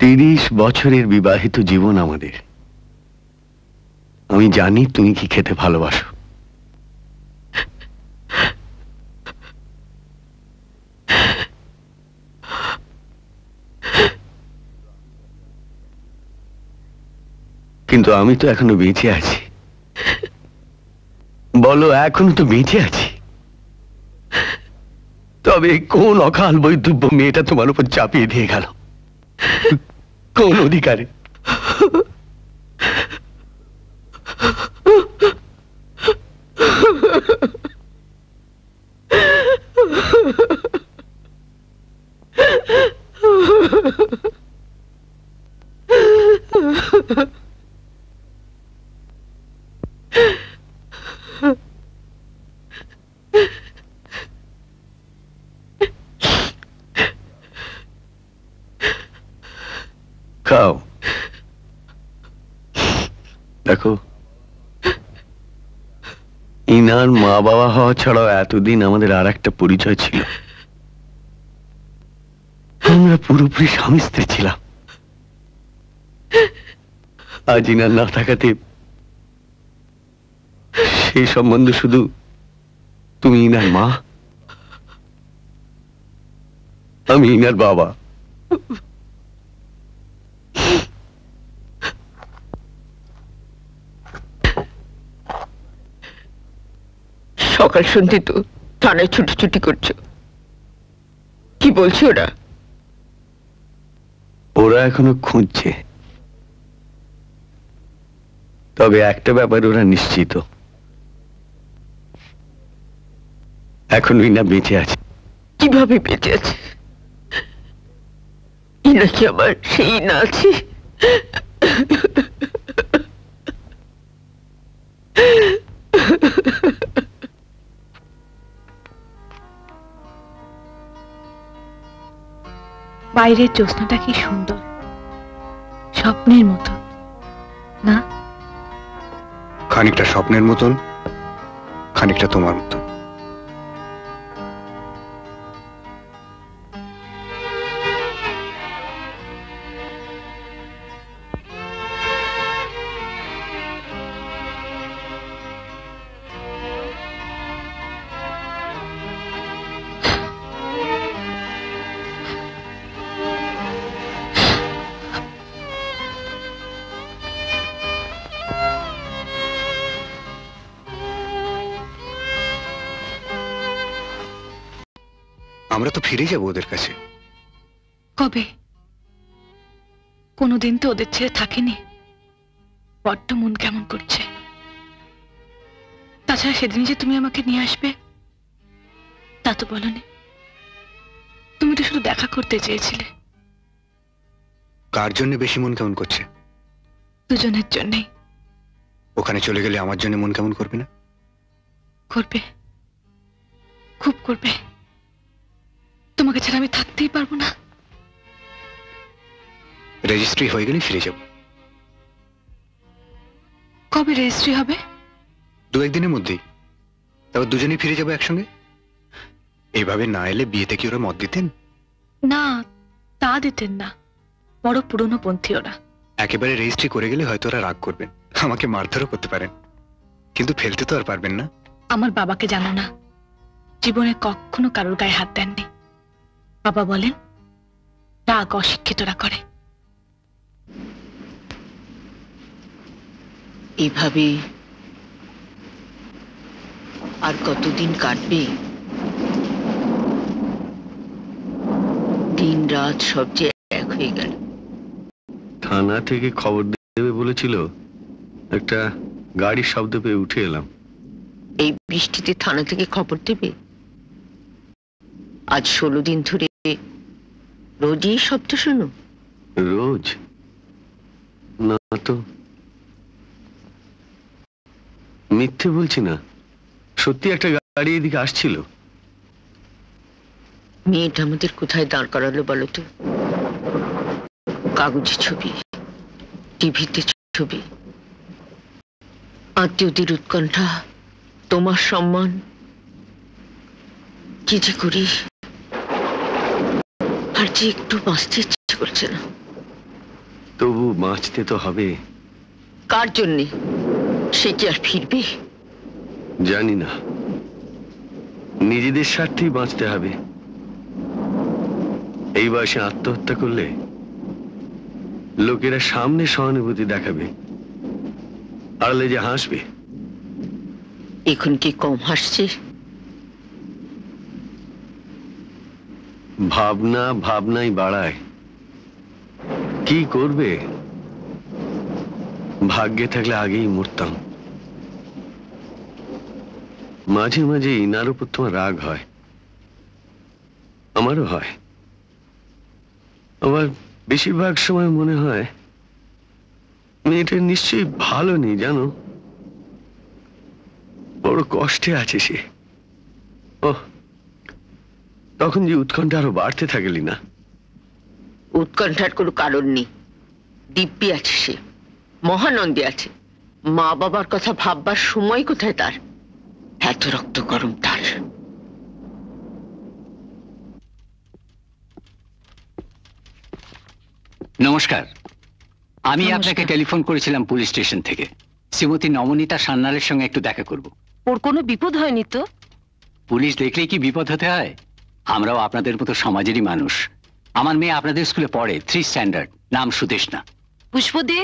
তিরিশ বছরের বিবাহিত জীবন আমাদের আমি জানি তুমি কি খেতে ভালোবাসো কিন্তু আমি তো এখনো বেঁচে আছি বলো এখনো তো বেঁচে আছি তবে কোন অকাল বৈধব্য মেয়েটা তোমার উপর চাপিয়ে দিয়ে গেল कौन अधिकारी মিনার মা বাবা হওয়া ছাড়াও এতদিন আমাদের আর একটা পরিচয় ছিল আমরা পুরোপুরি স্বামী স্ত্রী ছিলাম আজ ইনার না থাকাতে সেই সম্বন্ধে শুধু তুমি ইনার মা আমি ইনার বাবা সকাল সন্ধে তো থানায় ছুটি করছো কি বলছে ওরা ওরা এখনো খুঁজছে তবে একটা ব্যাপার ওরা নিশ্চিত এখন ইনা বেঁচে আছে কিভাবে বেঁচে আছে ইনা কি আমার সেই না আছে বাইরের জ্যোৎস্নাটা কি সুন্দর স্বপ্নের মতো না খানিকটা স্বপ্নের মতন খানিকটা তোমার মতো যাব ওদের কাছে কবে কোনোদিন তো ওদের ছেড়ে থাকিনি বড্ড মন কেমন করছে তাছাড়া সেদিন যে তুমি আমাকে নিয়ে আসবে তা তো বলনি তুমি তো শুধু দেখা করতে চেয়েছিলে কার জন্য বেশি মন কেমন করছে দুজনের জন্যই ওখানে চলে গেলে আমার জন্য মন কেমন করবে না করবে খুব করবে তোমাকে ছাড়া আমি থাকতেই পারবো না রেজিস্ট্রি হয়ে গেলে ফিরে যাব কবে রেজিস্ট্রি হবে দু একদিনের মধ্যেই তবে দুজনে ফিরে যাবো একসঙ্গে এইভাবে না এলে বিয়েতে কি ওরা মত দিতেন না তা দিতেন না বড় পুরনো পন্থী ওরা একেবারে রেজিস্ট্রি করে গেলে হয়তো ওরা রাগ করবেন আমাকে মারধরও করতে পারেন কিন্তু ফেলতে তো আর পারবেন না আমার বাবাকে জানো না জীবনে কখনো কারোর গায়ে হাত দেননি বাবা বলেন রাগ অশিক্ষিতরা করে এভাবে আর কতদিন কাটবে দিন রাত সব যে এক হয়ে গেল থানা থেকে খবর দেবে বলেছিল একটা গাড়ির শব্দ পেয়ে উঠে এলাম এই বৃষ্টিতে থানা থেকে খবর দেবে আজ ষোলো দিন ধরে রোজই শব্দ শোনো রোজ না তো মিথ্যে বলছি না সত্যি একটা গাড়ি এদিকে আসছিল মেয়েটা আমাদের কোথায় দাঁড় করালো বলো কাগজে ছবি টিভিতে ছবি আত্মীয়দের উৎকণ্ঠা তোমার সম্মান কি যে করিস আর যে একটু বাঁচতে ইচ্ছে করছে না তবু বাঁচতে তো হবে কার জন্যে সে কি আর ফিরবে জানি না নিজেদের স্বার্থেই বাঁচতে হবে এই বয়সে আত্মহত্যা করলে লোকেরা সামনে সহানুভূতি দেখাবে আড়ালে যে হাসবে এখন কি কম হাসছে ভাবনা ভাবনাই বাড়ায় কি করবে ভাগ্যে থাকলে আগেই মরতাম মাঝে মাঝে ইনার উপর তোমার রাগ হয় আমারও হয় আবার বেশিরভাগ সময় মনে হয় মেয়েটা নিশ্চয়ই ভালো নেই জানো বড় কষ্টে আছে সে ওহ তখন যে উৎকণ্ঠা আরো বাড়তে থাকে না উৎকণ্ঠার কোনো কারণ নেই দিব্যি আছে সে মহানন্দে আছে মা বাবার কথা ভাববার সময় কোথায় তার এত রক্ত গরম তার নমস্কার আমি আপনাকে টেলিফোন করেছিলাম পুলিশ স্টেশন থেকে শ্রীমতী নমনীতা সান্নালের সঙ্গে একটু দেখা করব ওর কোনো বিপদ হয়নি তো পুলিশ দেখলে কি বিপদ হতে হয় আমরাও আপনাদের মতো সমাজেরই মানুষ আমার মেয়ে আপনাদের স্কুলে পড়ে থ্রি স্ট্যান্ডার্ড নাম সুদেশনা পুষ্পদে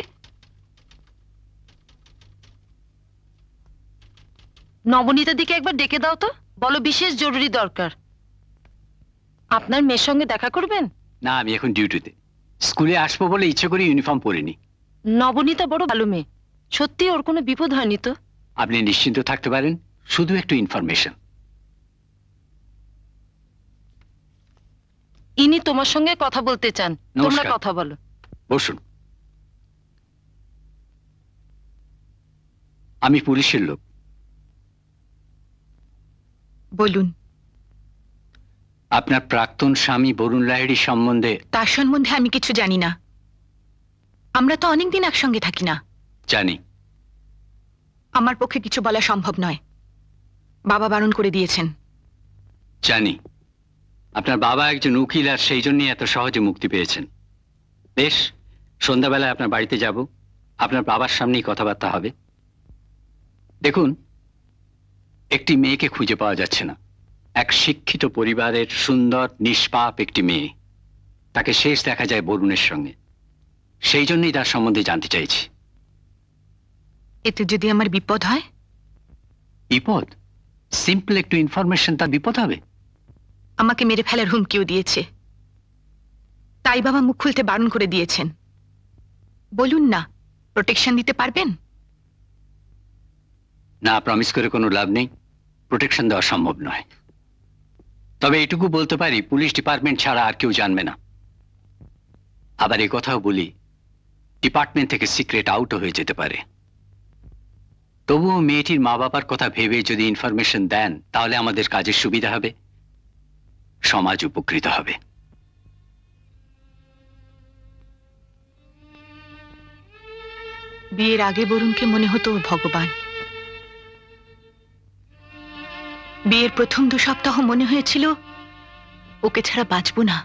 নবনীতা দিকে একবার ডেকে দাও তো বলো বিশেষ জরুরি দরকার আপনার মেয়ের সঙ্গে দেখা করবেন না আমি এখন ডিউটিতে স্কুলে আসবো বলে ইচ্ছে করে ইউনিফর্ম পরিনি নবনীতা বড় ভালো মেয়ে সত্যি ওর কোনো বিপদ হয়নি তো আপনি নিশ্চিন্ত থাকতে পারেন শুধু একটু ইনফরমেশন ইনি তোমার সঙ্গে কথা বলতে চান তোমরা কথা বলো বসুন আমি পুলিশের লোক বলুন আপনার প্রাক্তন স্বামী বরুণ লাহিড়ি সম্বন্ধে তার সম্বন্ধে আমি কিছু জানি না আমরা তো অনেকদিন একসঙ্গে থাকি না জানি আমার পক্ষে কিছু বলা সম্ভব নয় বাবা বারণ করে দিয়েছেন জানি আপনার বাবা একজন উকিল আর সেই জন্যই এত সহজে মুক্তি পেয়েছেন বেশ সন্ধ্যাবেলায় আপনার বাড়িতে যাব আপনার বাবার সামনেই কথাবার্তা হবে দেখুন একটি মেয়েকে খুঁজে পাওয়া যাচ্ছে না এক শিক্ষিত পরিবারের সুন্দর নিষ্পাপ একটি মেয়ে তাকে শেষ দেখা যায় বরুণের সঙ্গে সেই জন্যই তার সম্বন্ধে জানতে চাইছি এতে যদি আমার বিপদ হয় বিপদ সিম্পল একটু ইনফরমেশন তার বিপদ হবে আমাকে মেরে ফেলার হুমকিও দিয়েছে তাই বাবা মুখ খুলতে বারণ করে দিয়েছেন বলুন না প্রোটেকশন দিতে পারবেন না প্রমিস করে কোনো লাভ নেই প্রোটেকশন দেওয়া সম্ভব নয় তবে এটুকু বলতে পারি পুলিশ ডিপার্টমেন্ট ছাড়া আর কেউ জানবে না আবার এ কথাও বলি ডিপার্টমেন্ট থেকে সিক্রেট আউটও হয়ে যেতে পারে তবুও মেয়েটির মা বাবার কথা ভেবে যদি ইনফরমেশন দেন তাহলে আমাদের কাজের সুবিধা হবে সমাজ উপকৃত হবে বিয়ের আগে বরুণকে মনে হতো ভগবান বিয়ের প্রথম দু সপ্তাহ মনে হয়েছিল ওকে ছাড়া বাঁচব না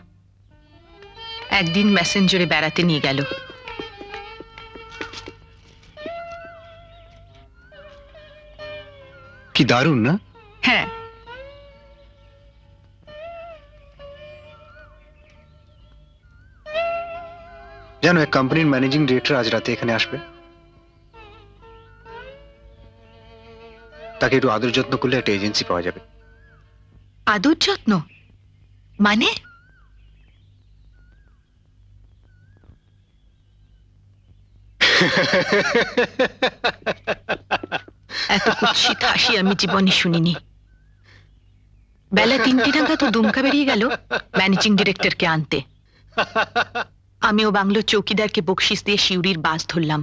একদিন মেসেঞ্জরে বেড়াতে নিয়ে গেল কি দারুণ না হ্যাঁ যেন এক কোম্পানির ম্যানেজিং ডিরেক্টর আজ রাতে এখানে আসবে তাকে একটু আদর যত্ন করলে একটা এজেন্সি পাওয়া যাবে আদর যত্ন মানে এত কুৎসিত হাসি আমি জীবনে শুনিনি বেলা তিনটে টাকা তো দুমকা বেরিয়ে গেল ম্যানেজিং ডিরেক্টরকে আনতে আমি ও বাংলো চৌকিদারকে বকশিস দিয়ে শিউরির বাস ধরলাম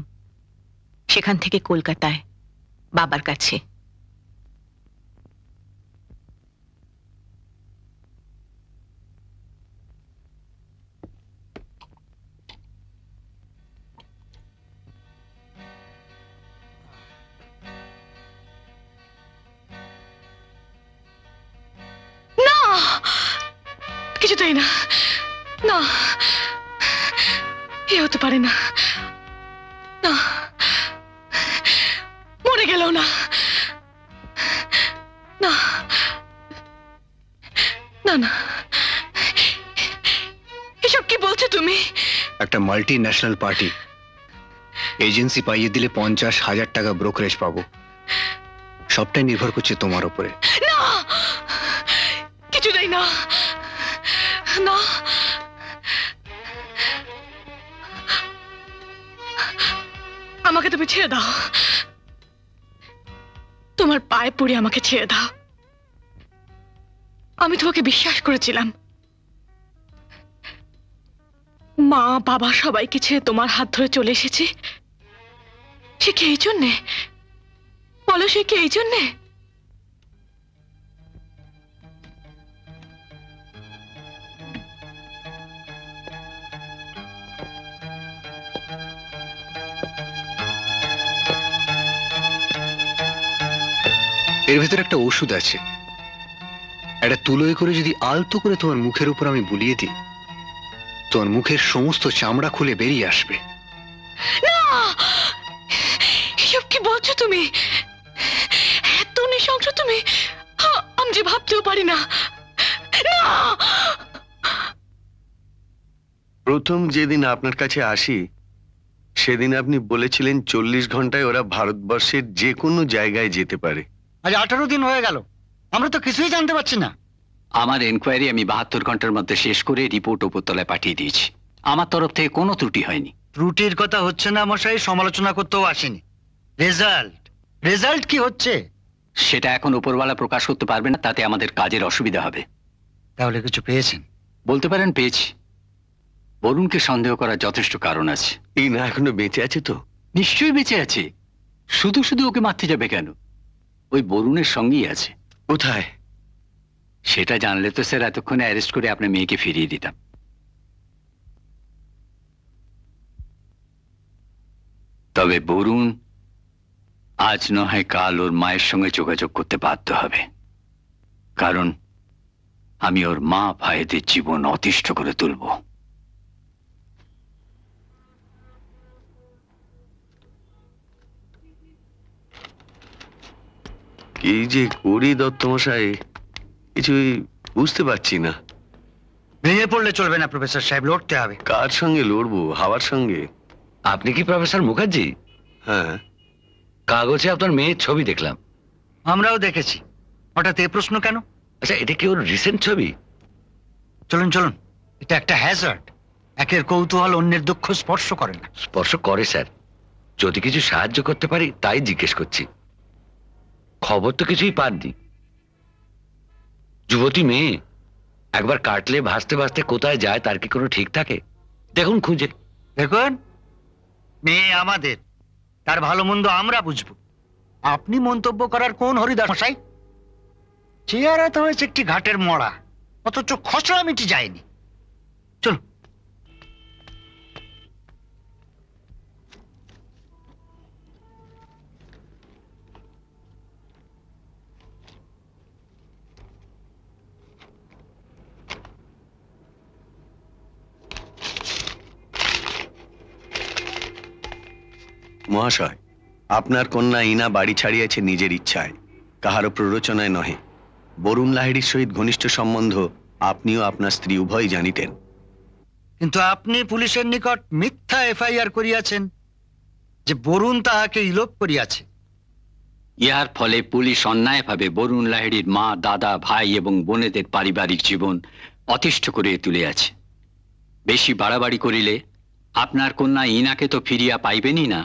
সেখান থেকে কলকাতায় বাবার কাছে তাই না না সে হতে পারে না না মরে গেল না না না না এসব কি বলছো তুমি একটা মাল্টি ন্যাশনাল পার্টি এজেন্সি পাইয়ে দিলে পঞ্চাশ হাজার টাকা ব্রোকারেজ পাবো সবটাই নির্ভর করছে তোমার উপরে না কিছুটাই না না আমাকে তুমি ছেড়ে দাও তোমার পায়ে পড়ে আমাকে ছেড়ে দাও আমি তোমাকে বিশ্বাস করেছিলাম মা বাবা সবাইকে ছেড়ে তোমার হাত ধরে চলে এসেছি সে কি এই জন্যে বলো সে কি এই জন্যে এর ভেতরে একটা ওষুধ আছে একটা তুলোয় করে যদি আলতো করে তোমার মুখের উপর আমি বুলিয়ে দিই তোমার মুখের সমস্ত চামড়া খুলে বেরিয়ে আসবে কি বলছো তুমি এত নিঃসংস তুমি আমি যে ভাবতেও পারি না প্রথম যেদিন আপনার কাছে আসি সেদিন আপনি বলেছিলেন চল্লিশ ঘন্টায় ওরা ভারতবর্ষের যে কোনো জায়গায় যেতে পারে আজ আঠারো দিন হয়ে গেল আমরা তো কিছুই জানতে পারছি না আমার এনকোয়ারি আমি বাহাত্তর ঘন্টার মধ্যে শেষ করে রিপোর্ট উপরতলায় পাঠিয়ে দিয়েছি আমার তরফ থেকে কোনো ত্রুটি হয়নি ত্রুটির কথা হচ্ছে না মশাই সমালোচনা করতেও আসেনি রেজাল্ট রেজাল্ট কি হচ্ছে সেটা এখন উপরওয়ালা প্রকাশ করতে পারবে না তাতে আমাদের কাজের অসুবিধা হবে তাহলে কিছু পেয়েছেন বলতে পারেন পেয়েছি বরুণকে সন্দেহ করার যথেষ্ট কারণ আছে ইনা এখনো বেঁচে আছে তো নিশ্চয়ই বেঁচে আছে শুধু শুধু ওকে মারতে যাবে কেন ওই বরুণের সঙ্গেই আছে কোথায় সেটা জানলে তো স্যার এতক্ষণে অ্যারেস্ট করে আপনার মেয়েকে ফিরিয়ে দিতাম তবে বরুণ আজ হয় কাল ওর মায়ের সঙ্গে যোগাযোগ করতে বাধ্য হবে কারণ আমি ওর মা ভাইদের জীবন অতিষ্ঠ করে তুলব কি যে করি দত্তমশাই কিছুই বুঝতে পারছি না ভেঙে পড়লে চলবে না প্রফেসর সাহেব লড়তে হবে কার সঙ্গে লড়বো হাওয়ার সঙ্গে আপনি কি প্রফেসর মুখার্জি হ্যাঁ কাগজে আপনার মেয়ের ছবি দেখলাম আমরাও দেখেছি হঠাৎ এ প্রশ্ন কেন আচ্ছা এটা কি ওর রিসেন্ট ছবি চলুন চলুন এটা একটা হ্যাজার্ড একের কৌতূহল অন্যের দুঃখ স্পর্শ করে না স্পর্শ করে স্যার যদি কিছু সাহায্য করতে পারি তাই জিজ্ঞেস করছি খবর তো কিছুই পাননি যুবতী মেয়ে একবার কাটলে ভাসতে ভাসতে কোথায় যায় তার কি কোনো ঠিক থাকে দেখুন খুঁজে দেখুন মেয়ে আমাদের তার ভালো মন্দ আমরা বুঝবো আপনি মন্তব্য করার কোন হরিদাস মশাই চেয়ারা তো হয়েছে একটি ঘাটের মরা অথচ খসড়া মিটি যায়নি চলুন মহাশয় আপনার কন্যা ইনা বাড়ি ছাড়িয়েছে নিজের ইচ্ছায় কাহারও প্ররোচনায় নহে বরুণ লাহিড়ির সহিত ঘনিষ্ঠ সম্বন্ধ আপনিও আপনার স্ত্রী উভয় জানিতেন কিন্তু আপনি পুলিশের নিকট মিথ্যা এফআইআর করিয়াছেন যে বরুণ তাহাকে ইলোপ করিয়াছে ইহার ফলে পুলিশ অন্যায়ভাবে বরুণ লাহিড়ির মা দাদা ভাই এবং বোনেদের পারিবারিক জীবন অতিষ্ঠ করিয়া তুলিয়াছে বেশি বাড়াবাড়ি করিলে আপনার কন্যা ইনাকে তো ফিরিয়া পাইবেনই না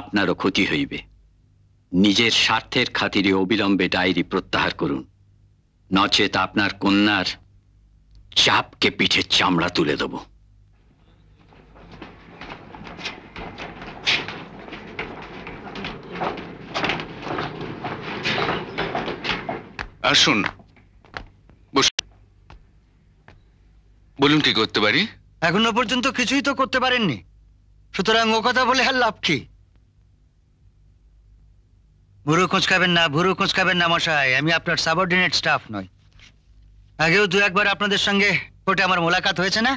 আপনারও ক্ষতি হইবে নিজের স্বার্থের খাতিরে অবিলম্বে ডায়েরি প্রত্যাহার করুন নচেত আপনার কন্যার চাপকে পিঠে চামড়া তুলে দেব আসুন বলুন কি করতে পারি এখনো পর্যন্ত কিছুই তো করতে পারেননি সুতরাং ও কথা বলে আর লাভ কি ভুরু খাবেন না ভুরু খাবেন না মশাই আমি আপনার সাবঅর্ডিনেট স্টাফ নই আগেও দু একবার আপনাদের সঙ্গে কোর্টে আমার মোলাকাত হয়েছে না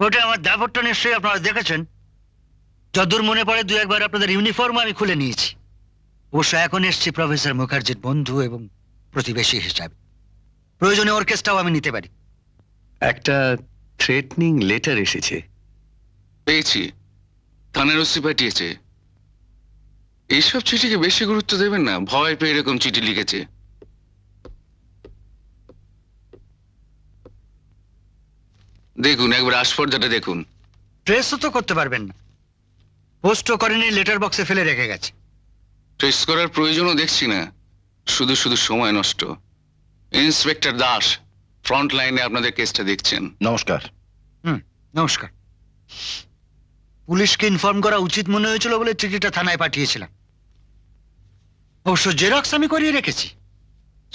কোর্টে আমার দাপটটা নিশ্চয়ই আপনারা দেখেছেন যদুর মনে পড়ে দু একবার আপনাদের ইউনিফর্ম আমি খুলে নিয়েছি অবশ্য এখন এসছি প্রফেসর মুখার্জির বন্ধু এবং প্রতিবেশী হিসাবে প্রয়োজনে ওর কেসটাও আমি নিতে পারি একটা থ্রেটনিং লেটার এসেছে পেয়েছি থানার ওসি পাঠিয়েছে এইসব চিঠিকে বেশি গুরুত্ব দেবেন না ভয় পেয়ে এরকম চিঠি লিখেছে দেখুন একবার আস্পর্ধাটা দেখুন প্রেস তো করতে পারবেন না পোস্টও করেনি লেটার বক্সে ফেলে রেখে গেছে প্রেস করার প্রয়োজনও দেখছি না শুধু শুধু সময় নষ্ট ইন্সপেক্টর দাস ফ্রন্ট লাইনে আপনাদের কেসটা দেখছেন নমস্কার হুম নমস্কার পুলিশকে ইনফর্ম করা উচিত মনে হয়েছিল বলে চিঠিটা থানায় পাঠিয়েছিলাম অবশ্য জেরক্স আমি করিয়ে রেখেছি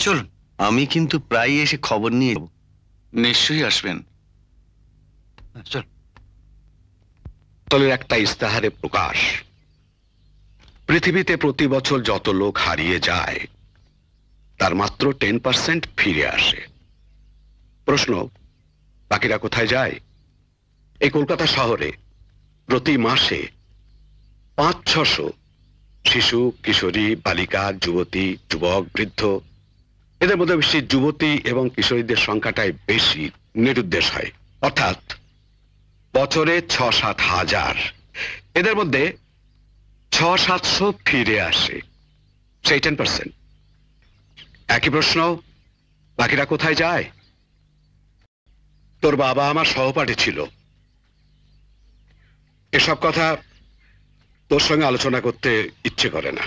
চলুন আমি কিন্তু প্রায় এসে খবর নিয়ে যাব নিশ্চয়ই আসবেন হ্যাঁ, চল একটা ইস্তাহারে প্রকাশ পৃথিবীতে প্রতি বছর যত লোক হারিয়ে যায় তার মাত্র টেন পার্সেন্ট ফিরে আসে প্রশ্ন বাকিরা কোথায় যায় এই কলকাতা শহরে প্রতি মাসে পাঁচ ছশো শিশু কিশোরী বালিকা যুবতী যুবক বৃদ্ধ এদের মধ্যে বেশি যুবতী এবং কিশোরীদের সংখ্যাটাই বেশি নিরুদ্দেশ হয় অর্থাৎ বছরে ছ সাত হাজার এদের মধ্যে ছ সাতশো ফিরে আসে সেই টেন পার্সেন্ট একই প্রশ্ন বাকিরা কোথায় যায় তোর বাবা আমার সহপাঠী ছিল এসব কথা তোর সঙ্গে আলোচনা করতে ইচ্ছে করে না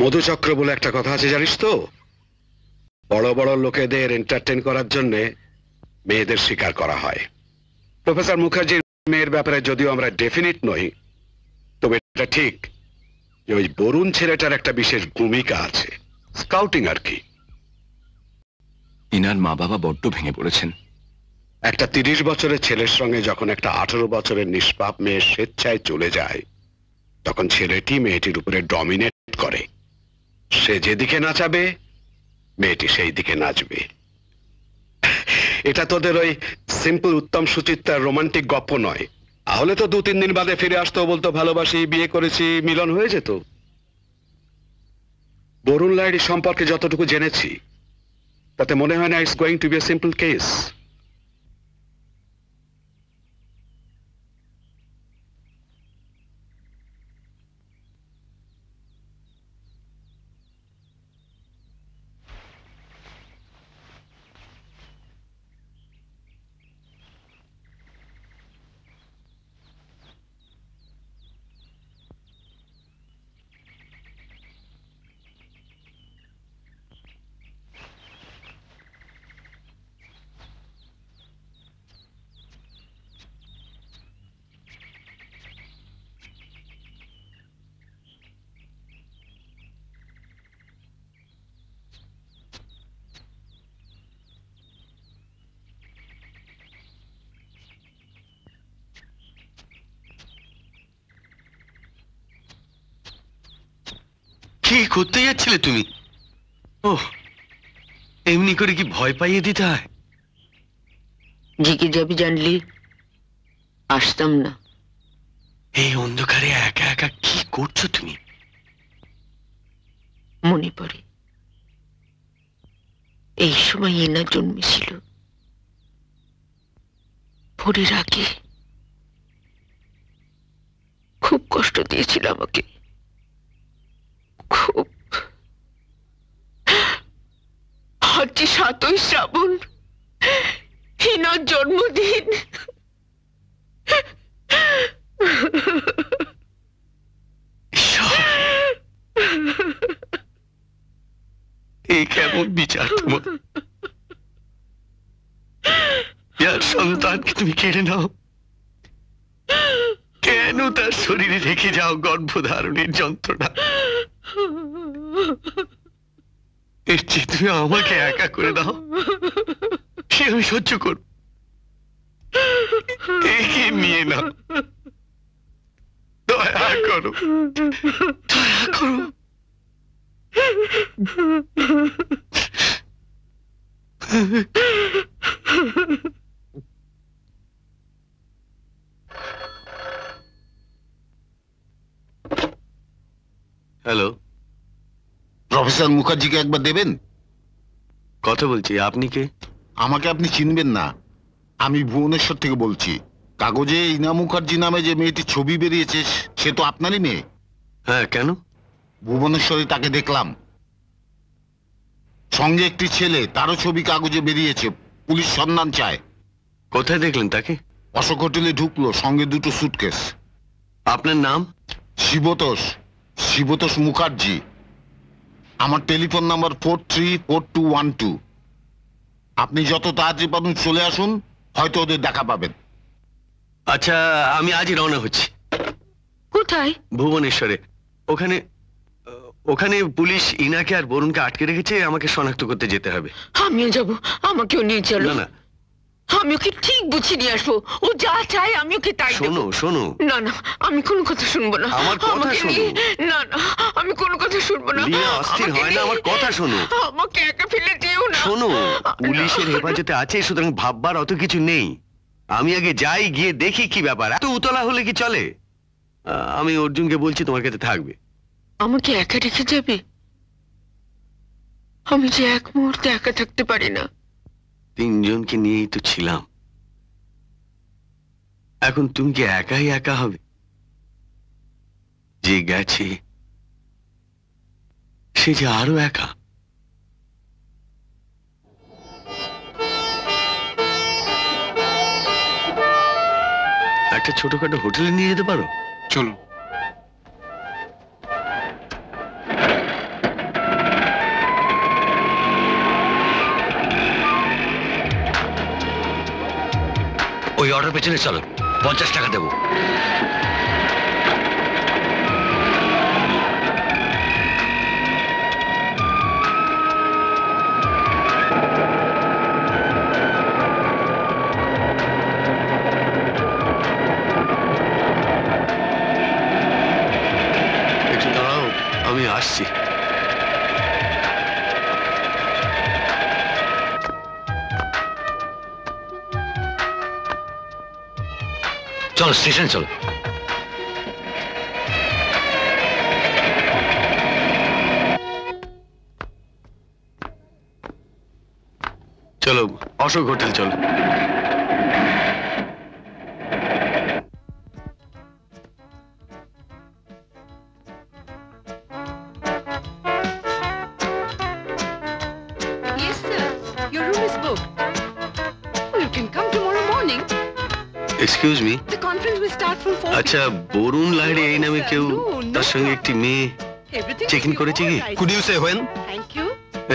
মধুচক্র বলে একটা কথা আছে জানিস তো বড় বড় লোকেদের এন্টারটেন করার জন্য মেয়েদের স্বীকার করা হয় প্রফেসর মুখার্জির মেয়ের ব্যাপারে যদিও আমরা ডেফিনিট নই তবে এটা ঠিক যে ওই বরুণ ছেলেটার একটা বিশেষ ভূমিকা আছে স্কাউটিং আর কি ইনার মা বাবা বড্ড ভেঙে পড়েছেন একটা তিরিশ বছরের ছেলের সঙ্গে যখন একটা আঠারো বছরের নিষ্পাপ মেয়ে স্বেচ্ছায় চলে যায় তখন ছেলেটি মেয়েটির উপরে ডমিনেট করে সে যেদিকে নাচাবে মেয়েটি সেই দিকে নাচবে এটা তোদের ওই সিম্পল উত্তম সুচিত্রার রোমান্টিক গপ্প নয় তাহলে তো দু তিন দিন বাদে ফিরে আসতো বলতো ভালোবাসি বিয়ে করেছি মিলন হয়ে যেত বরুণ লাইডি সম্পর্কে যতটুকু জেনেছি তাতে মনে হয় না it's going to be a simple case কি করতে যাচ্ছিলে তুমি ও এমনি করে কি ভয় পাইয়ে দিতে হয় জিকে যাবি জানলি আসতাম না এই অন্ধকারে একা একা কি করছো তুমি মনে পড়ে এই সময় এনা জন্মেছিল ভোরের আগে খুব কষ্ট দিয়েছিল আমাকে খুব আজকে সাতই শ্রাবণ হিনার জন্মদিন এই কেমন বিচার তোমার যার সন্তানকে তুমি কেড়ে নাও কেন তার শরীরে রেখে যাও গর্ভধারণের যন্ত্রণা এর চেয়ে তুমি আমাকে একা করে দাও সে আমি সহ্য করব একে নিয়ে নাও দয়া করো দয়া করো Ha ha ha. Hello professor মুখার্জিকে একবার দেবেন কথা বলছি আপনি কে আমাকে আপনি চিনবেন না আমি ভুবনেশ্বর থেকে বলছি কাগজে ইনা মুখার্জি নামে যে মেয়েটি ছবি বেরিয়েছে সে তো আপনারই মেয়ে হ্যাঁ কেন ভুবনেশ্বরে তাকে দেখলাম সঙ্গে একটি ছেলে তারও ছবি কাগজে বেরিয়েছে পুলিশ সন্ধান চায় কোথায় দেখলেন তাকে অশোক হোটেলে ঢুকলো সঙ্গে দুটো সুটকেস আপনার নাম শিবতোষ শিবতোষ মুখার্জি আমার telephone number four three four two one two আপনি যত তাড়াতাড়ি পারুন চলে আসুন হয়তো ওদের দেখা পাবেন আচ্ছা আমি আজই রওনা হচ্ছি কোথায় ভুবনেশ্বরে ওখানে ওখানে পুলিশ ইনাকে আর বরুণকে আটকে রেখেছে আমাকে শনাক্ত করতে যেতে হবে আমিও যাব আমাকেও নিয়ে চলো না না আমি ওকে ঠিক বুঝিয়ে নিয়ে আসবো ও যা চায় আমি ওকে তাই শোনো শোনো না না আমি কোনো কথা শুনবো না আমার কথা শোনো না না আমি কোনো কথা শুনবো না লিয়া অস্থির হয় না আমার কথা শোনো আমাকে একা ফেলে দিও না শোনো পুলিশের হেফাজতে আছে সুতরাং ভাববার অত কিছু নেই আমি আগে যাই গিয়ে দেখি কি ব্যাপার এত উতলা হলে কি চলে আমি অর্জুনকে বলছি তোমার কাছে থাকবে আমাকে একা রেখে যাবে আমি যে এক মুহূর্তে একা থাকতে পারি না তিনজনকে নিয়েই তো ছিলাম এখন তুমি কি একাই একা হবে যে গেছে সে যে আরো একা একটা ছোটখাটো হোটেলে নিয়ে যেতে পারো চলুন অর্ডার পেছনে চল পঞ্চাশ টাকা দেবো চল স্টেশন চল চলো অশোক হোটেল চলো আচ্ছা বরুণ লাহড়ি এই নামে কেউ তার সঙ্গে একটি মেয়ে চেক ইন করেছে কি কুড ইউ সে হোয়েন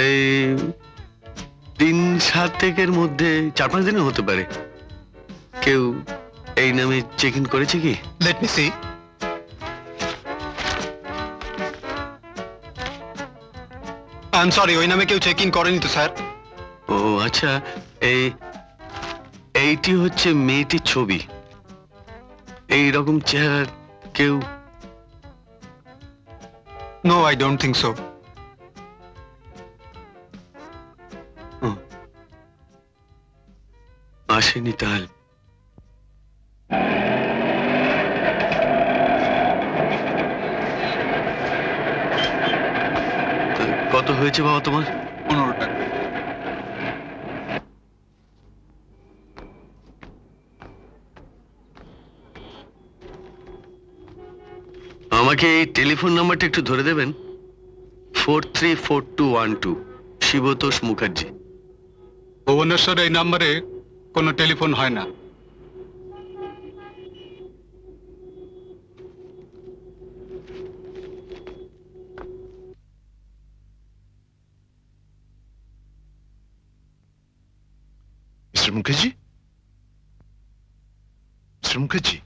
এই তিন সাতেকের মধ্যে চার পাঁচ দিনে হতে পারে কেউ এই নামে চেক ইন করেছে কি let me see I am sorry ওই নামে কেউ চেক ইন করেনি তো স্যার ও আচ্ছা এই এইটি হচ্ছে মেয়েটির ছবি এই রকম চেহারার কেউ no I don't think so আসেনি তাহলে কত হয়েছে বাবা তোমার পনেরো টাকা আমাকে এই টেলিফোন নাম্বারটা একটু ধরে দেবেন four three four two one two Shibtosh Mukherjee Bhubaneswar এই নাম্বারে কোনো টেলিফোন হয় না মিস্টার মুখার্জি মিস্টার মুখার্জি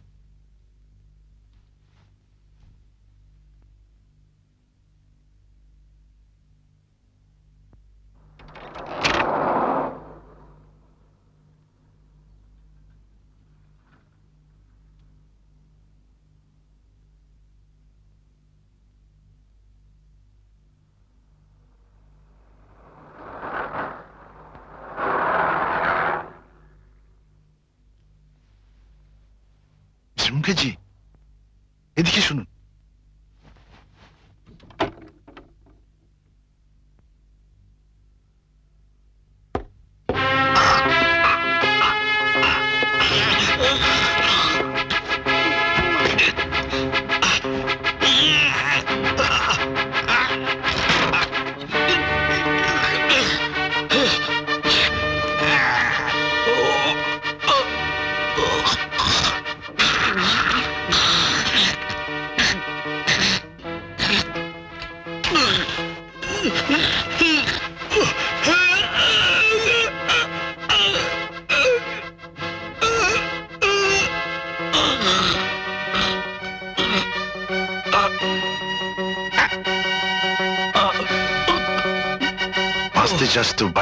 फिजी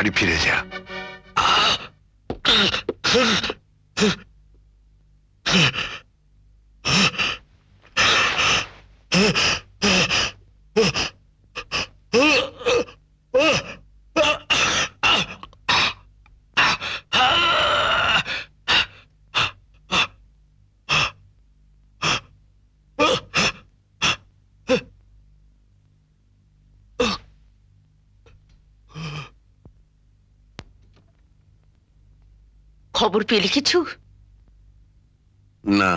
বাড়ি ফিরে যা খবর পেলে কিছু না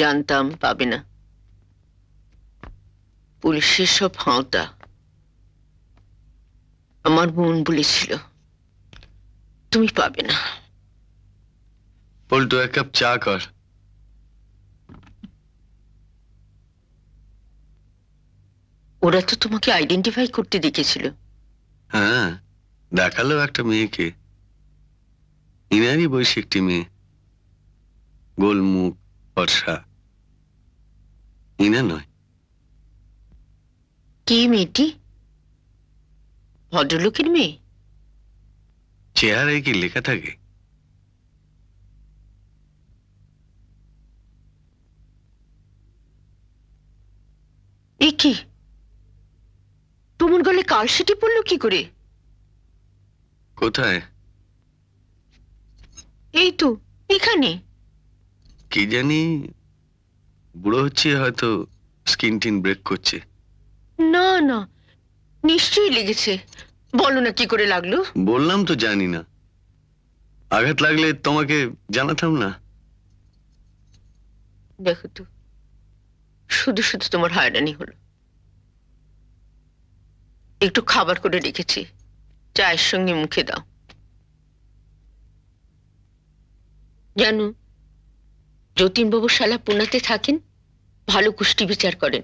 জানতাম পাবে না পুলিশের সব হাওতা আমার বোন বলেছিল তুমি পাবে না পল্টু এক কাপ চা কর ওরা তো তোমাকে আইডেন্টিফাই করতে দেখেছিল হ্যাঁ দেখালো একটা মেয়েকে ইনারই বৈশ একটি মেয়ে গোলমুখ ফর্সা ইনা নয় কি মেয়েটি ভদ্রলোকের মেয়ে চেহারায় কি লেখা থাকে কি তোমার গলে কাল সেটি পড়লো কি করে কোথায় এই তো এখানে কি জানি বুড়ো হচ্ছে হয়তো স্কিন টিন ব্রেক করছে না না নিশ্চয়ই লেগেছে বলো না কি করে লাগলো বললাম তো জানি না আঘাত লাগলে তোমাকে জানাতাম না দেখো তো শুধু শুধু তোমার হায়রানি হলো একটু খাবার করে রেখেছি চায়ের সঙ্গে মুখে দাও জানো যতীনবাবু শালা পুনাতে থাকেন ভালো কুষ্টি বিচার করেন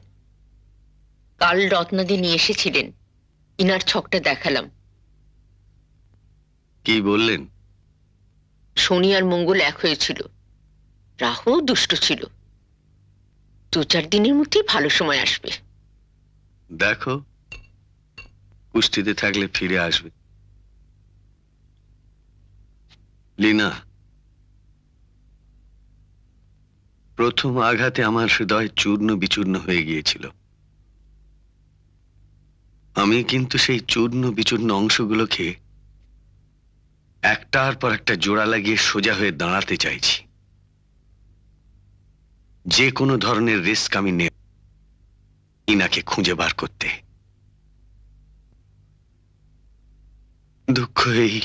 কাল রত্নাদি নিয়ে এসেছিলেন ইনার ছকটা দেখালাম কি বললেন শনি আর মঙ্গল এক হয়েছিল রাহু দুষ্ট ছিল দু চার দিনের মধ্যেই ভালো সময় আসবে দেখো কুষ্টিতে থাকলে ফিরে আসবে লীনা প্রথম আঘাতে আমার হৃদয় চূর্ণ বিচূর্ণ হয়ে গিয়েছিল আমি কিন্তু সেই চূর্ণ বিচূর্ণ অংশগুলোকে একটার পর একটা জোড়া লাগিয়ে সোজা হয়ে দাঁড়াতে চাইছি যে কোনো ধরনের রিস্ক আমি নেব ইনাকে খুঁজে বার করতে দুঃখ এই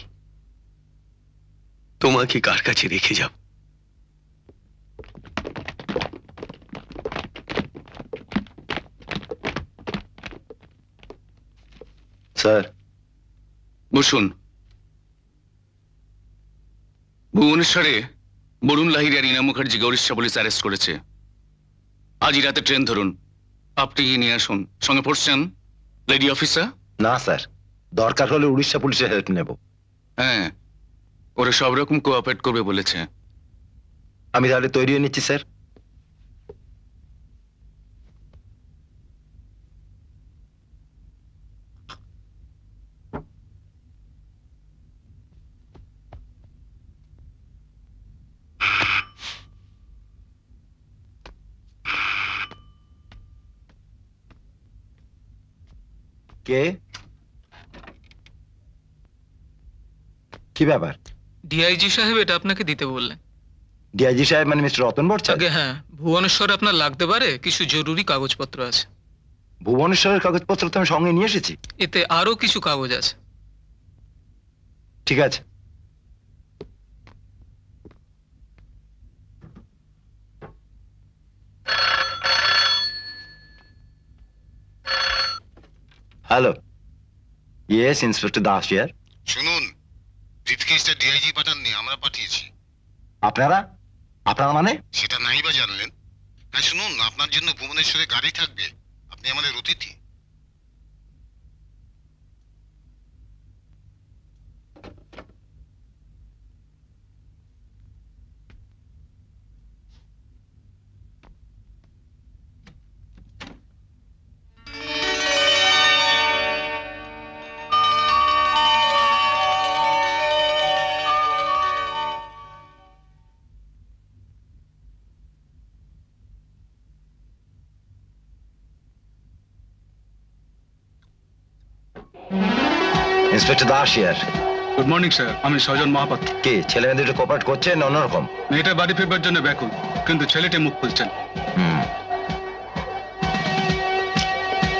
তোমাকে কার কাছে রেখে যাব স্যার বসুন ভুবনেশ্বরে বরুণ লাহিরি আর ইনা মুখার্জি উড়িষ্যা পুলিশ অ্যারেস্ট করেছে আজই রাতে ট্রেন ধরুন আপনি গিয়ে নিয়ে আসুন সঙ্গে পড়ছেন লেডি অফিসার না স্যার দরকার হলে উড়িষ্যা পুলিশের হেল্প নেব হ্যাঁ ওরা সব রকম কোঅপারেট করবে বলেছে আমি তাহলে তৈরি হয়ে নিচ্ছি স্যার কে কি ব্যাপার ডিআইজি সাহেব এটা আপনাকে দিতে বললেন ডিআইজি সাহেব মানে মিস্টার রতন ভট্টাচার্য আগে হ্যাঁ ভুবনেশ্বর আপনার লাগতে পারে কিছু জরুরি কাগজপত্র আছে ভুবনেশ্বরের কাগজপত্র তো আমি সঙ্গে নিয়ে এসেছি এতে আরো কিছু কাগজ আছে ঠিক আছে hello yes inspector Das here শুনুন ব্রিফকেসটা ডিআইজি পাঠাননি আমরা পাঠিয়েছি আপনারা আপনারা মানে সেটা নাই বা জানলেন হ্যাঁ শুনুন আপনার জন্য ভুবনেশ্বরে গাড়ি থাকবে আপনি আমাদের অতিথি inspector Das here good morning sir আমি সজন মহাপাত্র কে ছেলে মেয়েদের কোপারেট করছেন অন্যরকম মেয়েটা বাড়ি ফেরবার জন্য ব্যাকুল কিন্তু ছেলেটি মুখ খুলছেন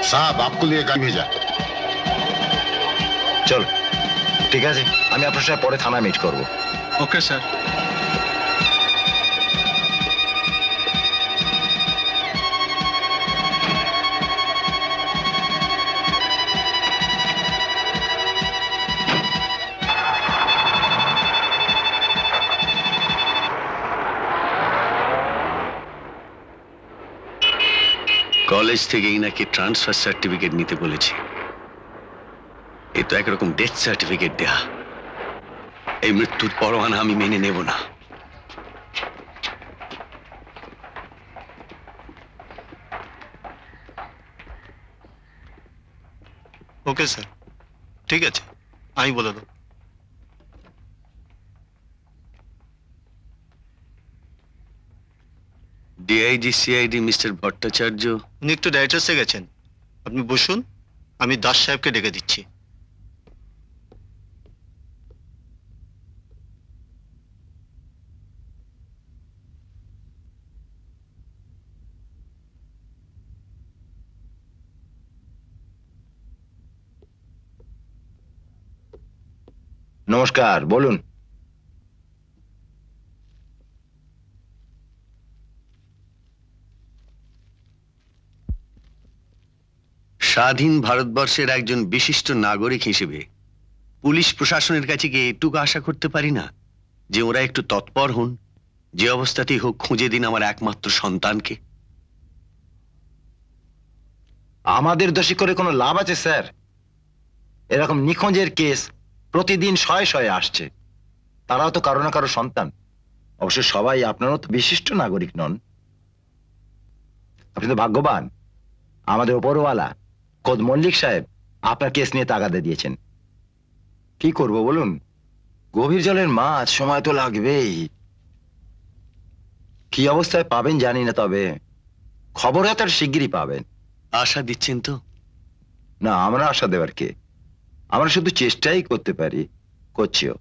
সাহেব আপকো লিয়ে গাড়ি ভেজা চল ঠিক আছে আমি আপনার সাথে পরে থানায় মিট করব ওকে স্যার কলেজ থেকেই নাকি ট্রান্সফার সার্টিফিকেট নিতে বলেছি এ তো একরকম ডেথ সার্টিফিকেট দেয়া এই মৃত্যুর পরোয়ানা আমি মেনে নেব না ওকে স্যার ঠিক আছে আমি বলে দেবো ডিআইডি সিআইডি মিস্টার ভট্টাচার্য উনি একটু ডাইরেক্টরসে গেছেন আপনি বসুন আমি দাস সাহেবকে ডেকে দিচ্ছি নমস্কার বলুন স্বাধীন ভারতবর্ষের একজন বিশিষ্ট নাগরিক হিসেবে পুলিশ প্রশাসনের কাছে গিয়ে এটুকু আশা করতে পারি না যে ওরা একটু তৎপর হন যে অবস্থাতেই হোক খুঁজে দিন আমার একমাত্র সন্তানকে আমাদের দোষী করে কোনো লাভ আছে স্যার এরকম নিখোঁজের কেস প্রতিদিন শয়ে শয়ে আসছে তারাও তো কারো না কারো সন্তান অবশ্য সবাই আপনারও তো বিশিষ্ট নাগরিক নন আপনি তো ভাগ্যবান আমাদের ওপরওয়ালা কদ মল্লিক সাহেব আপনার কেস নিয়ে তাগাদা দিয়েছেন কি করব বলুন গভীর জলের মাছ সময় তো লাগবেই কি অবস্থায় পাবেন জানি না তবে খবর হাতার শিগগিরই পাবেন আশা দিচ্ছেন তো না আমরা আশা দেওয়ার কে আমরা শুধু চেষ্টাই করতে পারি করছিও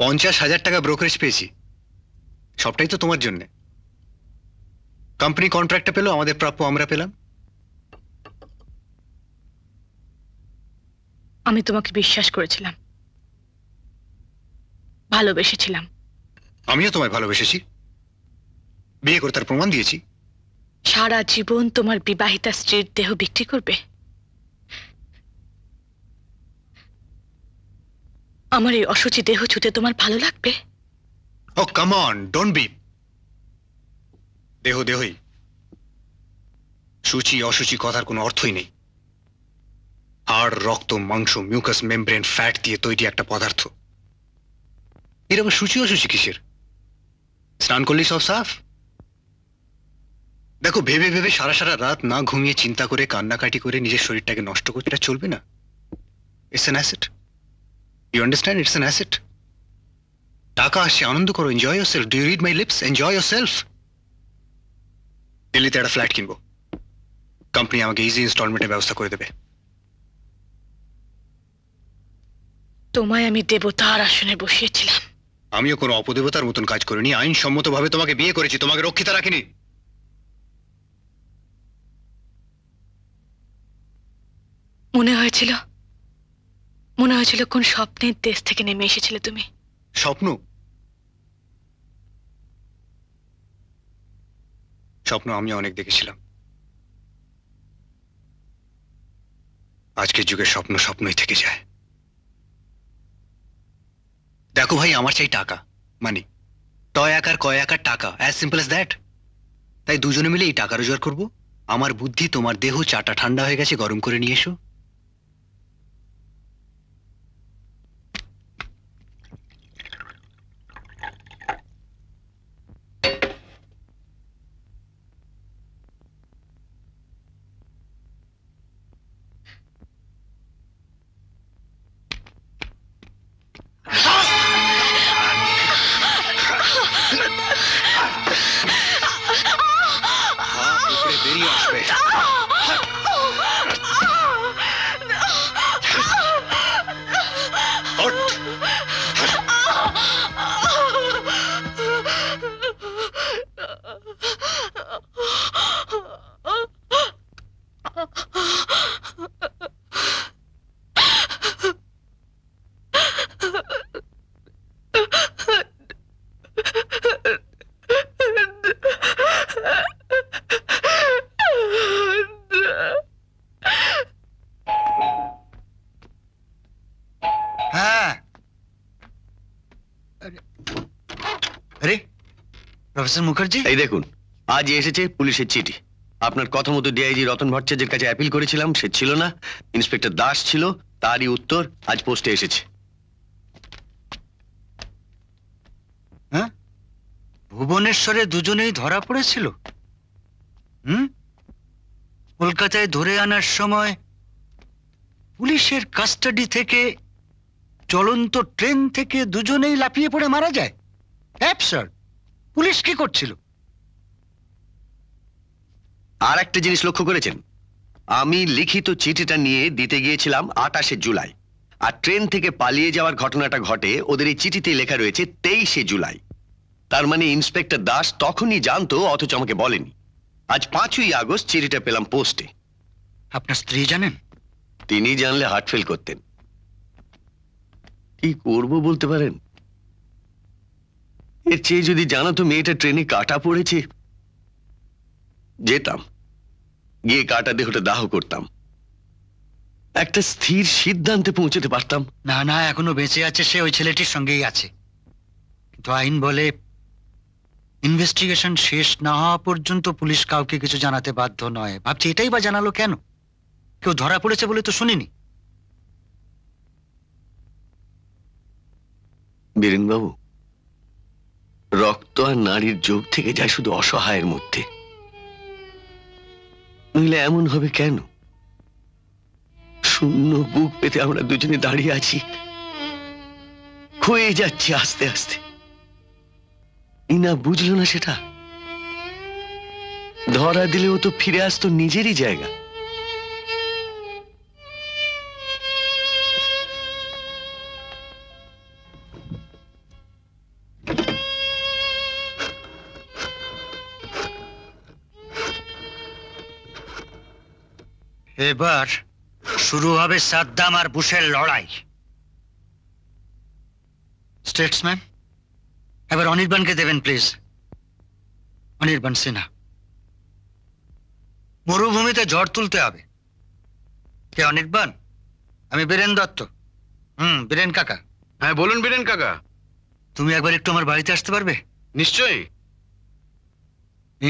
পঞ্চাশ হাজার টাকা ব্রোকারেজ পেয়েছি সবটাই তো তোমার জন্যে কোম্পানি কন্ট্রাক্টটা পেলো আমাদের প্রাপ্য আমরা পেলাম আমি তোমাকে বিশ্বাস করেছিলাম ভালোবেসেছিলাম আমিও তোমায় ভালোবেসেছি বিয়ে করে তার প্রমাণ দিয়েছি সারা জীবন তোমার বিবাহিতা স্ত্রীর দেহ বিক্রি করবে আমার এই অসুচি দেহ ছুটে তোমার ভালো লাগবে Oh, come on, don't be. দেহ দেহই সূচি অসুচি কথার কোনো অর্থই নেই আর রক্ত মাংস মিউকাস মেমব্রেন ফ্যাট দিয়ে তৈরি একটা পদার্থ এরকম আবার সূচি অসুচি কিসের স্নান করলি সব সাফ দেখো ভেবে ভেবে সারা সারা রাত না ঘুমিয়ে চিন্তা করে কান্নাকাটি করে নিজের শরীরটাকে নষ্ট করতে চলবে না it's an asset you understand it's an asset টাকা আসছে আনন্দ করো enjoy yourself do you read my lips enjoy yourself দিল্লিতে একটা ফ্ল্যাট কিনবো কোম্পানি আমাকে ইজি ইনস্টলমেন্টের ব্যবস্থা করে দেবে তোমায় আমি দেবতার আসনে বসিয়েছিলাম আমিও কোনো অপদেবতার মতন কাজ করিনি আইনসম্মতভাবে তোমাকে বিয়ে করেছি তোমাকে রক্ষিতা রাখিনি মনে হয়েছিল মনে হয়েছিল কোন স্বপ্নের দেশ থেকে নেমে এসেছিলে তুমি স্বপ্ন স্বপ্ন আমি অনেক দেখেছিলাম আজকের যুগে স্বপ্ন স্বপ্নই থেকে যায় দেখো ভাই আমার চাই টাকা মানে তয় আকার কয় আকার টাকা অ্যাজ সিম্পল এস দ্যাট তাই দুজনে মিলে এই টাকা রোজগার করবো আমার বুদ্ধি তোমার দেহ চাটা ঠান্ডা হয়ে গেছে গরম করে নিয়ে এসো প্রফেসর মুখার্জি এই দেখুন আজ এসেছে পুলিশের চিঠি আপনার কথা মতো ডিআইজি রতন ভট্টাচার্যের কাছে অ্যাপিল করেছিলাম সে ছিল না ইন্সপেক্টর দাস ছিল তারই উত্তর আজ পোস্টে এসেছে হ্যাঁ? ভুবনেশ্বরে দুজনেই ধরা পড়েছিল হুম কলকাতায় ধরে আনার সময় পুলিশের কাস্টাডি থেকে চলন্ত ট্রেন থেকে দুজনেই লাফিয়ে পড়ে মারা যায় অ্যাবসার্ড পুলিশ কি করছিল আর একটা জিনিস লক্ষ্য করেছেন আমি লিখিত চিঠিটা নিয়ে দিতে গিয়েছিলাম আটাশে জুলাই আর ট্রেন থেকে পালিয়ে যাওয়ার ঘটনাটা ঘটে ওদের এই চিঠিতে লেখা রয়েছে তেইশে জুলাই তার মানে ইন্সপেক্টর দাস তখনই জানতো অথচ আমাকে বলেনি আজ পাঁচই আগস্ট চিঠিটা পেলাম পোস্টে আপনার স্ত্রী জানেন তিনি জানলে হার্টফেল করতেন কি করব বলতে পারেন এর চেয়ে যদি জানাতো মেয়েটা ট্রেনে কাটা পড়েছে যেতাম গিয়ে কাটা দেহটা দাহ করতাম একটা স্থির সিদ্ধান্তে পৌঁছতে পারতাম না না এখনো বেঁচে আছে সে ওই ছেলেটির সঙ্গেই আছে কিন্তু আইন বলে ইনভেস্টিগেশন শেষ না হওয়া পর্যন্ত পুলিশ কাউকে কিছু জানাতে বাধ্য নয় ভাবছি এটাই বা জানালো কেন কেউ ধরা পড়েছে বলে তো শুনিনি বীরেনবাবু রক্ত আর নারীর যোগ থেকে যায় শুধু অসহায়ের মধ্যে নইলে এমন হবে কেন শূন্য বুক পেতে আমরা দুজনে দাঁড়িয়ে আছি ক্ষয়ে যাচ্ছি আস্তে আস্তে ইনা বুঝল না সেটা ধরা দিলেও তো ফিরে আসতো নিজেরই জায়গা এবার শুরু হবে সাদ্দাম আর বুশের লড়াই স্টেটসম্যান এবার অনির্বাণকে দেবেন প্লিজ অনির্বাণ সিনহা মরুভূমিতে ঝড় তুলতে হবে কে অনির্বাণ আমি বীরেন দত্ত হুম বীরেন কাকা হ্যাঁ বলুন বীরেন কাকা তুমি একবার একটু আমার বাড়িতে আসতে পারবে নিশ্চয়ই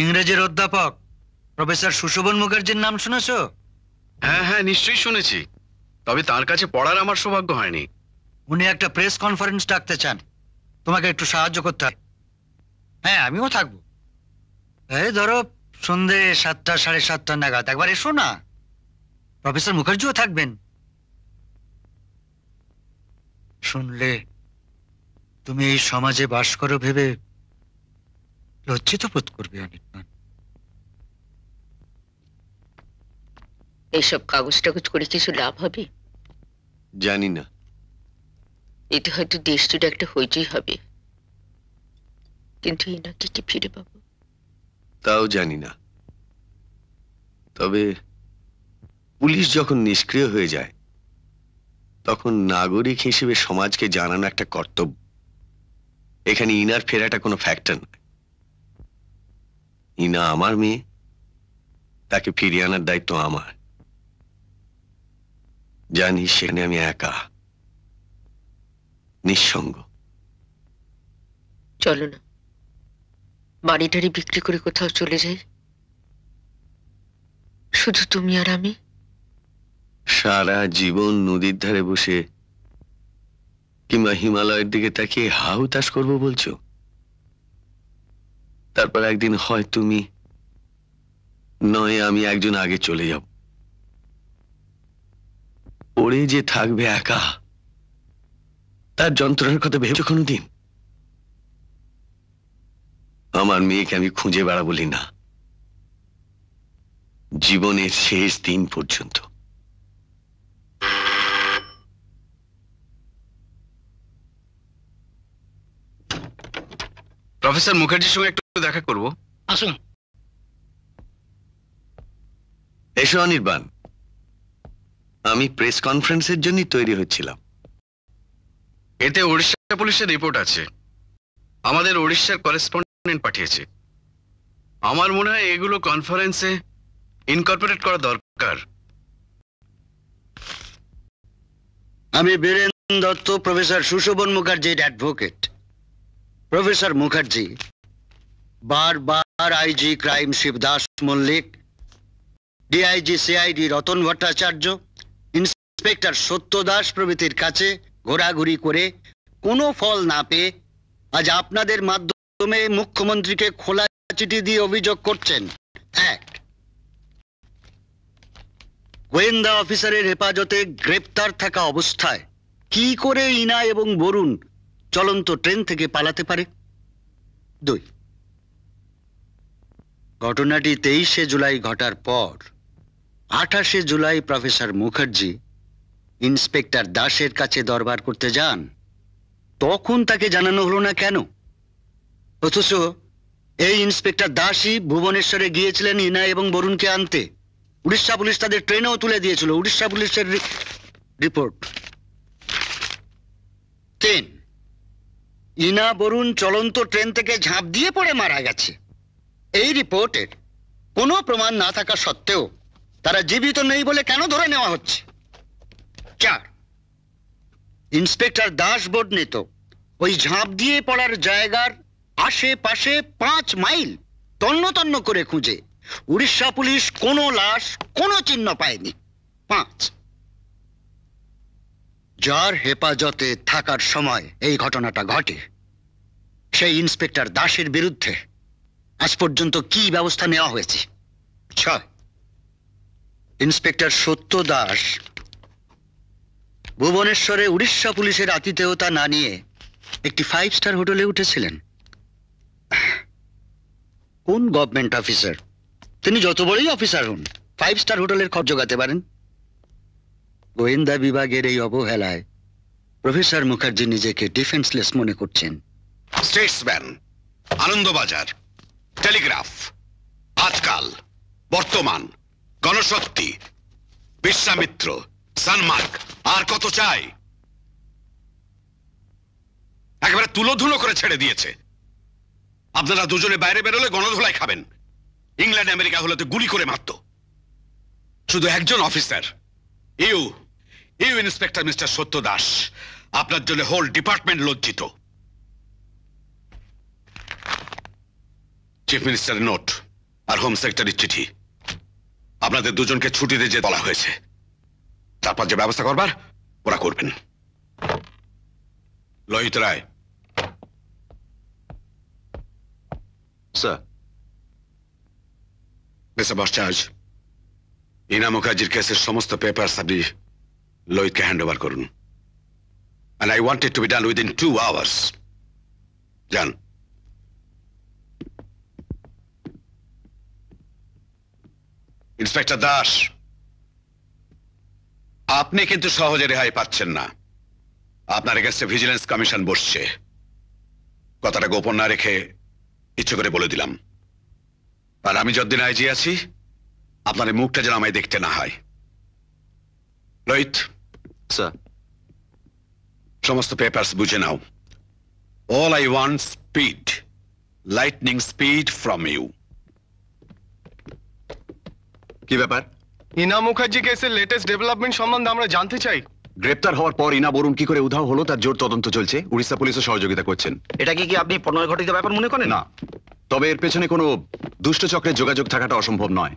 ইংরেজির অধ্যাপক প্রফেসর সুশোভন মুখার্জির নাম শুনেছো হ্যাঁ হ্যাঁ নিশ্চয়ই শুনেছি তবে তার কাছে পড়ার আমার সৌভাগ্য হয়নি উনি একটা প্রেস কনফারেন্স ডাকতে চান তোমাকে একটু সাহায্য করতে হবে হ্যাঁ আমিও থাকবো এই ধরো সন্ধে সাতটা সাড়ে সাতটা নাগাদ একবার এসো না প্রফেসর মুখার্জিও থাকবেন শুনলে তুমি এই সমাজে বাস করো ভেবে লজ্জিত বোধ করবে অনেক এইসব কাগজ টাগজ করে কিছু লাভ হবে জানি না এতে হয়তো দেশ জুড়ে একটা হইচই হবে কিন্তু এনাকে কি ফিরে পাব তাও জানি না তবে পুলিশ যখন নিষ্ক্রিয় হয়ে যায় তখন নাগরিক হিসেবে সমাজকে জানানো একটা কর্তব্য এখানে ইনার ফেরাটা কোনো ফ্যাক্টর নয় ইনা আমার মেয়ে তাকে ফিরিয়ে আনার দায়িত্ব আমার জানি সেখানে আমি একা নিঃসঙ্গ চলো না বাড়িটারি বিক্রি করে কোথাও চলে যাই শুধু তুমি আর আমি সারা জীবন নদীর ধারে বসে কিংবা হিমালয়ের দিকে তাকিয়ে তাস করব বলছো তারপর একদিন হয় তুমি নয় আমি একজন আগে চলে যাব পড়ে যে থাকবে একা তার যন্ত্রণার কথা ভেবেছ কোনোদিন আমার মেয়েকে আমি খুঁজে বেড়া বলি না জীবনের শেষ দিন পর্যন্ত প্রফেসর মুখার্জির সঙ্গে একটু দেখা করব আসুন এসো অনির্বাণ আমি প্রেস কনফারেন্সের জন্য তৈরি হচ্ছিলাম এতে ওড়িশা পুলিশের রিপোর্ট আছে আমাদের ওড়িশার করেসপন্ডেন্ট পাঠিয়েছে আমার মনে হয় এগুলো কনফারেন্সে ইনকর্পোরেট করা দরকার আমি বীরেন দত্ত প্রফেসর সুশোভন মুখার্জির অ্যাডভোকেট প্রফেসর মুখার্জি বারবার IG crime Shib Das Mallick DIG CID Ratan Bhattacharya inspector Satyadas প্রভৃতির কাছে ঘোরাঘুরি করে কোনো ফল না পেয়ে আজ আপনাদের মাধ্যমে মুখ্যমন্ত্রীকে খোলা চিঠি দিয়ে অভিযোগ করছেন এক গোয়েন্দা অফিসারের হেফাজতে গ্রেপ্তার থাকা অবস্থায় কি করে ইনা এবং বরুণ চলন্ত ট্রেন থেকে পালাতে পারে দুই ঘটনাটি তেইশে জুলাই ঘটার পর আঠাশে জুলাই প্রফেসর মুখার্জি ইন্সপেক্টর দাসের কাছে দরবার করতে যান তখন তাকে জানানো হলো না কেন অথচ এই ইন্সপেক্টর দাসই ভুবনেশ্বরে গিয়েছিলেন ইনা এবং বরুণকে আনতে উড়িষ্যা পুলিশ তাদের ট্রেনেও তুলে দিয়েছিল উড়িষ্যা পুলিশের রিপোর্ট তিন ইনা বরুণ চলন্ত ট্রেন থেকে ঝাঁপ দিয়ে পড়ে মারা গেছে এই রিপোর্টের কোনো প্রমাণ না থাকা সত্ত্বেও তারা জীবিত নেই বলে কেন ধরে নেওয়া হচ্ছে চার ইন্সপেক্টর দাস বর্ণিত ওই ঝাঁপ দিয়ে পড়ার জায়গার আশেপাশে পাঁচ মাইল তন্ন করে খুঁজে উড়িষ্যা পুলিশ কোনো লাশ কোনো চিহ্ন পায়নি পাঁচ যার হেফাজতে থাকার সময় এই ঘটনাটা ঘটে সেই ইন্সপেক্টর দাসের বিরুদ্ধে আজ পর্যন্ত কি ব্যবস্থা নেওয়া হয়েছে ছয় ইন্সপেক্টর সত্য দাস ভুবনেশ্বরে উড়িষ্যা পুলিশের আতিথেয়তা না নিয়ে একটি ফাইভ স্টার হোটেলে উঠেছিলেন কোন গভর্নমেন্ট অফিসার তিনি যত বড়ই অফিসার হন ফাইভ স্টার হোটেলের খরচ জোগাতে পারেন গোয়েন্দা বিভাগের এই অবহেলায় প্রফেসর মুখার্জি নিজেকে ডিফেন্সলেস মনে করছেন স্টেটসম্যান আনন্দবাজার টেলিগ্রাফ আজকাল বর্তমান গণশক্তি বিশ্বামিত্র সানমার্ক আর কত চাই একেবারে তুলোধুলো করে ছেড়ে দিয়েছে আপনারা দুজনে বাইরে বেরোলে গণধুলাই খাবেন ইংল্যান্ড আমেরিকা হলে তো গুলি করে মারত শুধু একজন officer you you inspector mister Satya Das আপনার জন্য হোল ডিপার্টমেন্ট লজ্জিত চিফ মিনিস্টারের নোট আর হোম সেক্রেটারির চিঠি আপনাদের দুজনকে ছুটিতে যে বলা হয়েছে পাঁচ যে ব্যবস্থা করবার ওরা করবেন লোহিত রায় স্যার ইনা মুখার্জির কেসের সমস্ত পেপারস আপনি লোহিতকে হ্যান্ড ওভার করুন and I want to be done within two hours. যান ইন্সপেক্টর দাস আপনি কিন্তু সহজে রেহাই পাচ্ছেন না আপনার এগেনস্টে ভিজিলেন্স কমিশন বসছে কথাটা গোপন না রেখে ইচ্ছে করে বলে দিলাম আর আমি যতদিন আইজি আছি আপনার মুখটা যেন আমায় দেখতে না হয় রোহিত স্যার সমস্ত পেপার বুঝে নাও all I want speed lightning speed from you কি ব্যাপার ইনা মুখার্জি কেসের লেটেস্ট ডেভেলপমেন্ট সম্বন্ধে আমরা জানতে চাই গ্রেপ্তার হওয়ার পর ইনা বরুণ কি করে উধাও হলো তার জোর তদন্ত চলছে উড়িষ্যা পুলিশও সহযোগিতা করছেন এটা কি কি আপনি ঘটিত ব্যাপার মনে করেন না তবে এর পেছনে কোনো দুষ্ট চক্রের যোগাযোগ থাকাটা অসম্ভব নয়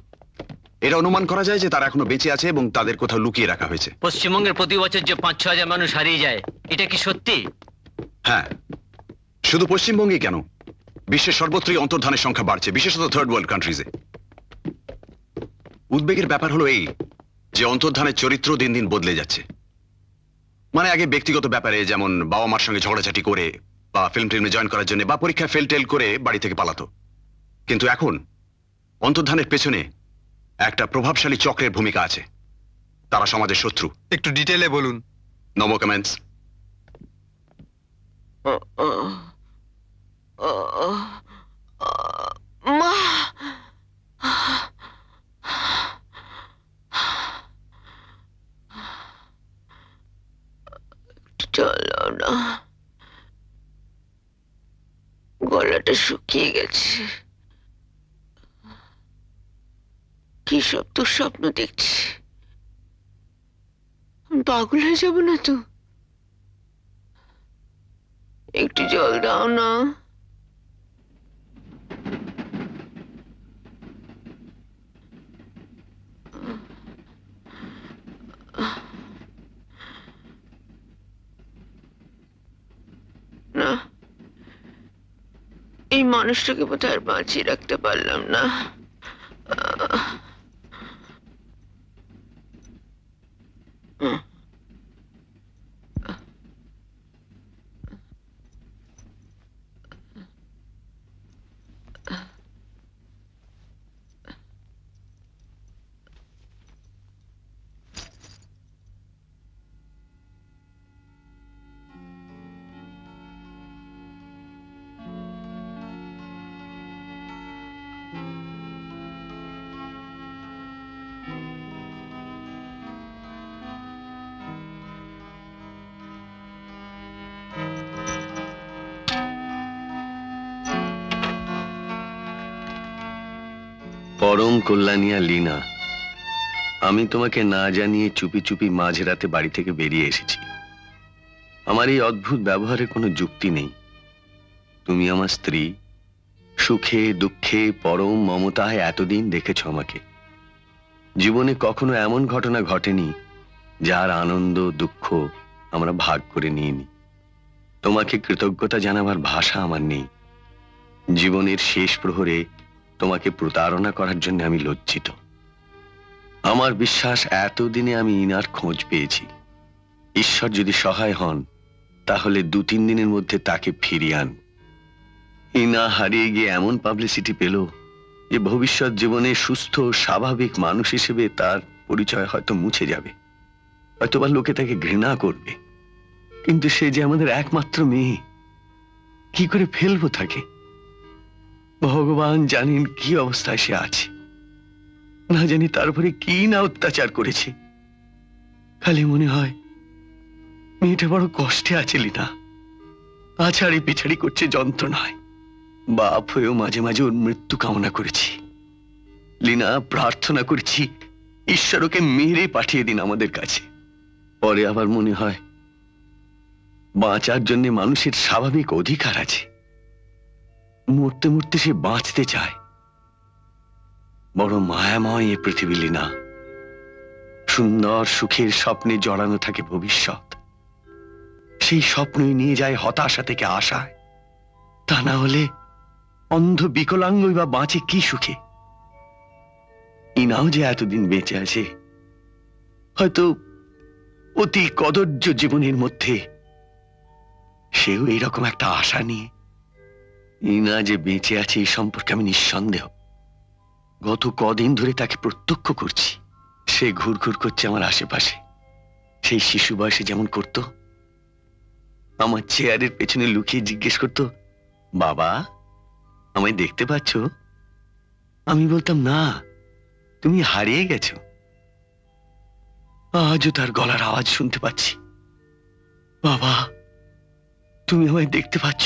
এটা অনুমান করা যায় যে তারা এখনো বেঁচে আছে এবং তাদের কোথাও লুকিয়ে রাখা হয়েছে পশ্চিমবঙ্গের প্রতি বছর যে পাঁচ ছ হাজার মানুষ হারিয়ে যায় এটা কি সত্যি হ্যাঁ শুধু পশ্চিমবঙ্গে কেন বিশ্বের সর্বত্রই অন্তর্ধানের সংখ্যা বাড়ছে বিশেষত থার্ড ওয়ার্ল্ড কান্ট্রিজে উদ্বেগের ব্যাপার হলো এই যে অন্তর্ধানের চরিত্র দিন দিন বদলে যাচ্ছে মানে আগে ব্যক্তিগত ব্যাপারে যেমন বাবা মার সঙ্গে ঝগড়াঝাটি করে বা ফিল্ম টিমে জয়েন করার জন্য বা পরীক্ষা ফেল টেল করে বাড়ি থেকে পালাতো কিন্তু এখন অন্তর্ধানের পেছনে একটা প্রভাবশালী চক্রের ভূমিকা আছে তারা সমাজের শত্রু একটু ডিটেলে বলুন নমো কমেন্টস মা চলো না গলাটা শুকিয়ে গেছে কি সব তোর স্বপ্ন দেখছি পাগল হয়ে যাবো না তো একটু জল দাও না মানুষটাকে বোধহয় আর বাঁচিয়ে রাখতে পারলাম না পরম কল্যাণিয়া লীনা আমি তোমাকে না জানিয়ে চুপি চুপি মাঝরাতে বাড়ি থেকে বেরিয়ে এসেছি আমার এই অদ্ভুত ব্যবহারে কোনো যুক্তি নেই তুমি আমার স্ত্রী সুখে দুঃখে পরম মমতায় এতদিন দেখেছ আমাকে জীবনে কখনো এমন ঘটনা ঘটেনি যার আনন্দ দুঃখ আমরা ভাগ করে নিইনি তোমাকে কৃতজ্ঞতা জানাবার ভাষা আমার নেই জীবনের শেষ প্রহরে তোমাকে প্রতারণা করার জন্য আমি লজ্জিত আমার বিশ্বাস এতদিনে আমি ইনার খোঁজ পেয়েছি ঈশ্বর যদি সহায় হন তাহলে দু তিন দিনের মধ্যে তাকে ফিরিয়ে আন ইনা হারিয়ে গিয়ে এমন পাবলিসিটি পেল যে ভবিষ্যৎ জীবনে সুস্থ স্বাভাবিক মানুষ হিসেবে তার পরিচয় হয়তো মুছে যাবে হয়তোবা লোকে তাকে ঘৃণা করবে কিন্তু সে যে আমাদের একমাত্র মেয়ে কি করে ফেলবো থাকে ভগবান জানেন কি অবস্থায় সে আছে না জানি তার উপরে কি না অত্যাচার করেছে খালি মনে হয় মেয়েটা বড় কষ্টে আছে লিনা আছাড়ি পিছাড়ি করছে যন্ত্রণায় বাপ হয়েও মাঝে মাঝে ওর মৃত্যু কামনা করেছি লিনা প্রার্থনা করেছি ঈশ্বর ওকে মেরে পাঠিয়ে দিন আমাদের কাছে পরে আবার মনে হয় বাঁচার জন্য মানুষের স্বাভাবিক অধিকার আছে মরতে মরতে সে বাঁচতে চায় বড় মায়াময় এ পৃথিবী লীনা সুন্দর সুখের স্বপ্নে জড়ানো থাকে ভবিষ্যৎ সেই স্বপ্নই নিয়ে যায় হতাশা থেকে আশায় তা না হলে অন্ধ বিকলাঙ্গই বা বাঁচে কি সুখে ইনাও যে এতদিন বেঁচে আছে হয়তো অতি কদর্য জীবনের মধ্যে সেও এরকম একটা আশা নিয়ে ইনা যে বেঁচে আছে এই সম্পর্কে আমি নিঃসন্দেহ গত কদিন ধরে তাকে প্রত্যক্ষ করছি সে ঘুরঘুর করছে আমার আশেপাশে সেই শিশু বয়সে যেমন করত আমার চেয়ারের পেছনে লুকিয়ে জিজ্ঞেস করত বাবা আমায় দেখতে পাচ্ছ আমি বলতাম না তুমি হারিয়ে গেছ আজও তার গলার আওয়াজ শুনতে পাচ্ছি বাবা তুমি আমায় দেখতে পাচ্ছ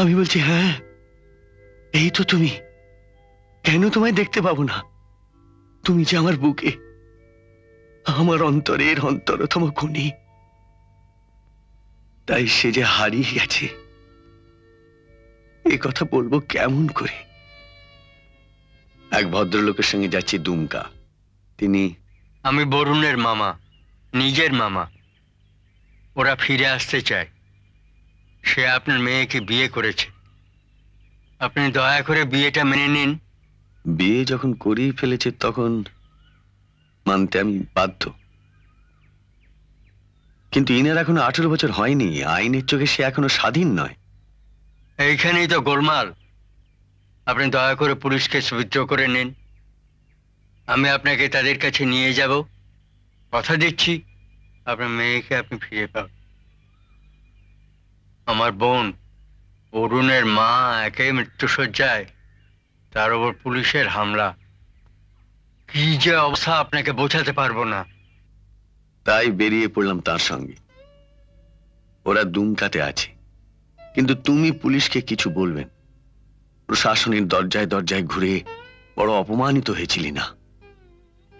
আমি বলছি হ্যাঁ এই তো তুমি কেন তোমায় দেখতে পাবো না তুমি যে আমার বুকে আমার অন্তরের অন্তরতম খুনি তাই সে যে হারিয়ে গেছে এ কথা বলবো কেমন করে এক ভদ্রলোকের সঙ্গে যাচ্ছি দুমকা তিনি আমি বরুণের মামা নিজের মামা ওরা ফিরে আসতে চায় সে আপনার মেয়েকে বিয়ে করেছে আপনি দয়া করে বিয়েটা মেনে নিন বিয়ে যখন করেই ফেলেছে তখন মানতে আমি বাধ্য কিন্তু ইনার এখনো আঠেরো বছর হয়নি আইনের চোখে সে এখনো স্বাধীন নয় এইখানেই তো গোলমাল আপনি দয়া করে পুলিশকে সুবিধ করে নিন আমি আপনাকে তাদের কাছে নিয়ে যাব কথা দিচ্ছি আপনার মেয়েকে আপনি ফিরে পাবেন আমার বোন অরুণের মা একেই মৃত্যুসজ্জায় তার ওপর পুলিশের হামলা কি যে অবস্থা আপনাকে বোঝাতে পারবো না তাই বেরিয়ে পড়লাম তার সঙ্গে ওরা দুমকাতে আছে কিন্তু তুমি পুলিশকে কিছু বলবেন প্রশাসনের দরজায় দরজায় ঘুরে বড় অপমানিত হয়েছিলি না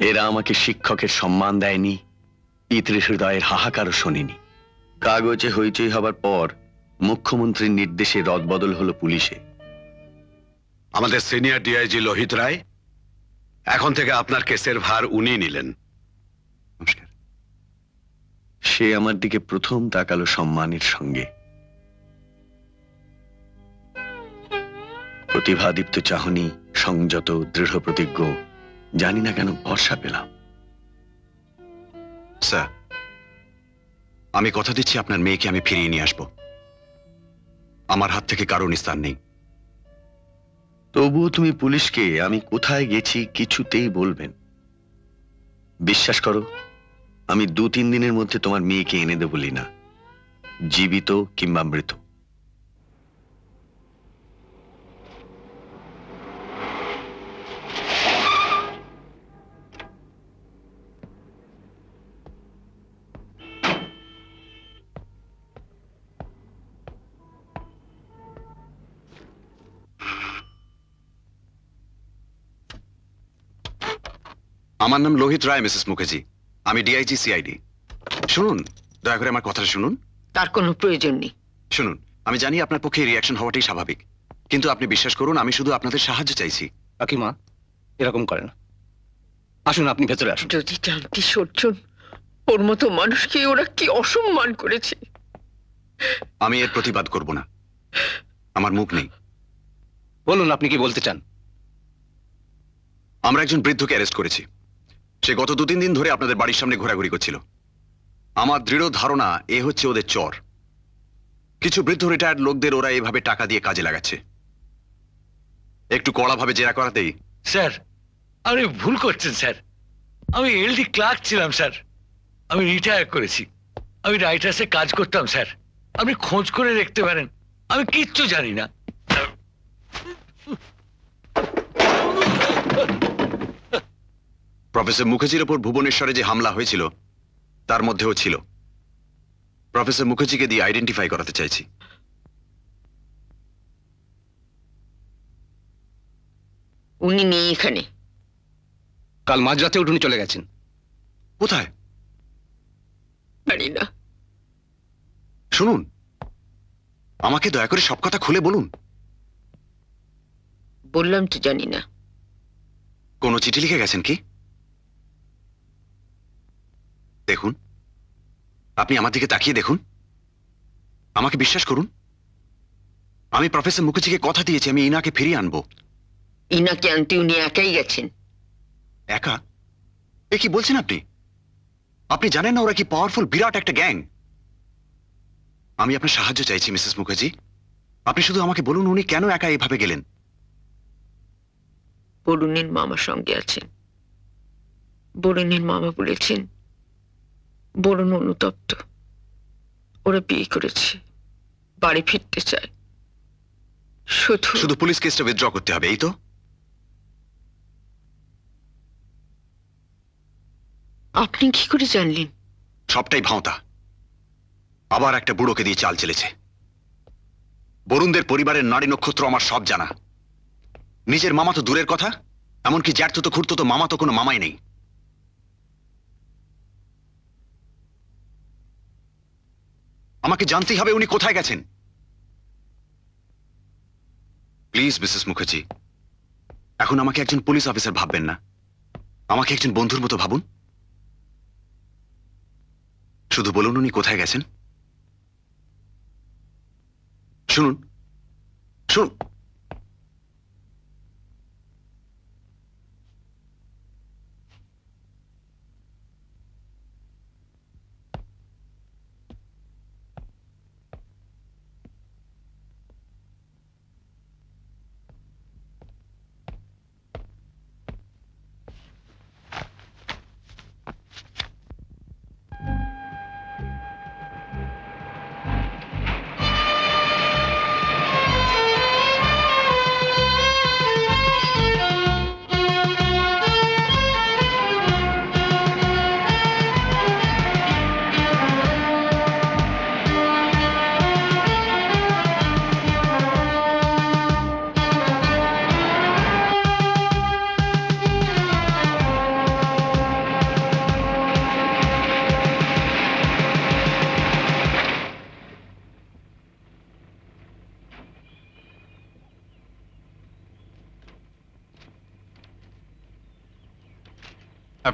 এরা আমাকে শিক্ষকের সম্মান দেয়নি পিতৃ হৃদয়ের হাহাকারও শোনেনি কাগজে হইচই হবার পর মুখ্যমন্ত্রীর নির্দেশে রদবদল হল পুলিশে আমাদের সিনিয়র ডিআইজি লোহিত রায় এখন থেকে আপনার কেসের ভার উনি নিলেন নমস্কার সে আমার দিকে প্রথম তাকালো সম্মানের সঙ্গে প্রতিভাদীপ্ত চাহনি সংযত দৃঢ় প্রতিজ্ঞ জানি না কেন ভরসা পেলাম স্যার আমি কথা দিচ্ছি আপনার মেয়েকে আমি ফিরিয়ে নিয়ে আসবো আমার হাত থেকে কারো নিস্তার নেই তবুও তুমি পুলিশকে আমি কোথায় গেছি কিছুতেই বলবেন বিশ্বাস করো আমি দু তিন দিনের মধ্যে তোমার মেয়েকে এনে দেব না জীবিত কিংবা মৃত আমার নাম লোহিত রায় মিসেস মুখার্জি আমি ডিআইজি সিআইডি শুনুন দয়া করে আমার কথাটা শুনুন তার কোনো প্রয়োজন নেই শুনুন আমি জানি আপনার পক্ষে রিয়াকশন হওয়াটাই স্বাভাবিক কিন্তু আপনি বিশ্বাস করুন আমি শুধু আপনাদের সাহায্য চাইছি কাকিমা এরকম করেন আসুন আপনি ভেতরে আসুন যদি জানতি সর্জন ওর মতো মানুষকে ওরা কি অসম্মান করেছে আমি এর প্রতিবাদ করব না আমার মুখ নেই বলুন আপনি কি বলতে চান আমরা একজন বৃদ্ধকে অ্যারেস্ট করেছি সে গত দু তিন দিন ধরে আপনাদের বাড়ির সামনে ঘোরাঘুরি করছিল আমার দৃঢ় ধারণা এ হচ্ছে ওদের চর কিছু বৃদ্ধ রিটায়ার্ড লোকদের ওরা এভাবে টাকা দিয়ে কাজে লাগাচ্ছে একটু কড়াভাবে জেরা করাতেই স্যার আপনি ভুল করছেন স্যার আমি এলডি ক্লার্ক ছিলাম স্যার আমি রিটায়ার করেছি আমি রাইটার্সে কাজ করতাম স্যার আপনি খোঁজ করে দেখতে পারেন আমি কিচ্ছু জানি না প্রফেসর মুখার্জির ওপর ভুবনেশ্বরে যে হামলা হয়েছিল তার মধ্যেও ছিল প্রফেসর মুখার্জিকে দিয়ে আইডেন্টিফাই করাতে চাইছি উনি নেই এখানে কাল মাঝরাতে উঠুনি চলে গেছেন কোথায় না শুনুন আমাকে দয়া করে সব কথা খুলে বলুন বললাম তো জানি না কোনো চিঠি লিখে গেছেন কি দেখুন আপনি আমার দিকে তাকিয়ে দেখুন আমাকে বিশ্বাস করুন আমি প্রফেসর মুখার্জিকে কথা দিয়েছি আমি ইনাকে ফিরিয়ে আনবো ইনাকে আনতে উনি একাই গেছেন একা এ কি বলছেন আপনি আপনি জানেন না ওরা কি পাওয়ারফুল বিরাট একটা গ্যাং আমি আপনার সাহায্য চাইছি মিসেস মুখার্জি আপনি শুধু আমাকে বলুন উনি কেন একা এভাবে গেলেন বলুন মামার সঙ্গে আছেন বলুন মামা বলেছেন বরুণ অনুতপ্ত ওরা বিয়ে করেছে বাড়ি ফিরতে চায় শুধু শুধু পুলিশ কেসটা উইথড্র করতে হবে এই তো আপনি কি করে জানলেন সবটাই ভাঁওতা আবার একটা বুড়োকে দিয়ে চাল চেলেছে বরুণদের পরিবারের নারী নক্ষত্র আমার সব জানা নিজের মামা তো দূরের কথা এমনকি জ্যাঠতো তো খুঁড়তো তো মামা তো কোনো মামাই নেই আমাকে জানতেই হবে উনি কোথায় গেছেন প্লিজ মিসেস মুখার্জি এখন আমাকে একজন পুলিশ অফিসার ভাববেন না আমাকে একজন বন্ধুর মতো ভাবুন শুধু বলুন উনি কোথায় গেছেন শুনুন শুনুন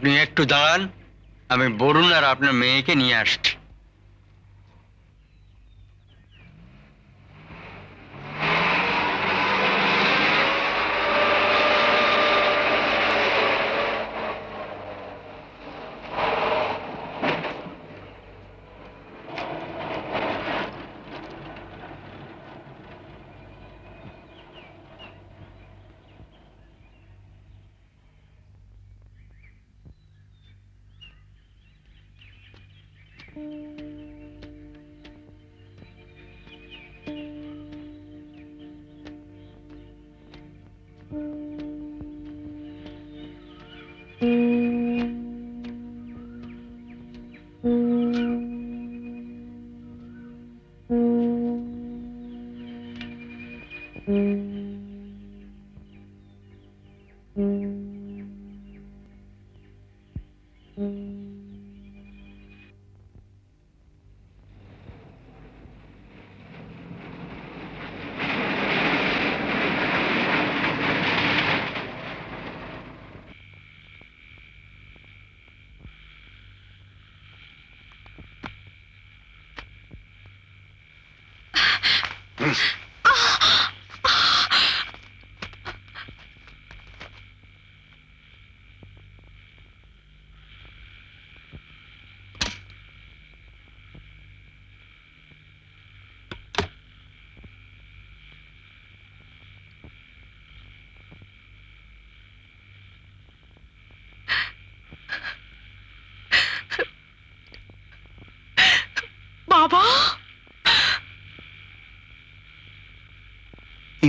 আপনি একটু দাঁড়ান আমি বরুণ আর আপনার মেয়েকে নিয়ে আসছি Mm.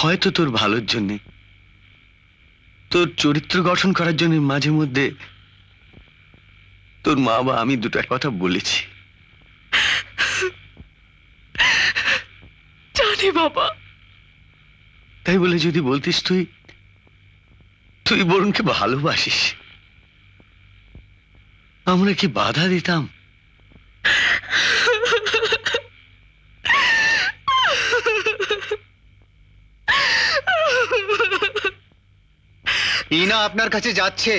হয়তো তোর ভালোর জন্যে তোর চরিত্র গঠন করার জন্য মাঝে মধ্যে তোর মা বা আমি দুটো কথা বলেছি জানি বাবা তাই বলে যদি বলতিস তুই তুই বরুণকে ভালোবাসিস আমরা কি বাধা দিতাম ইনা আপনার কাছে যাচ্ছে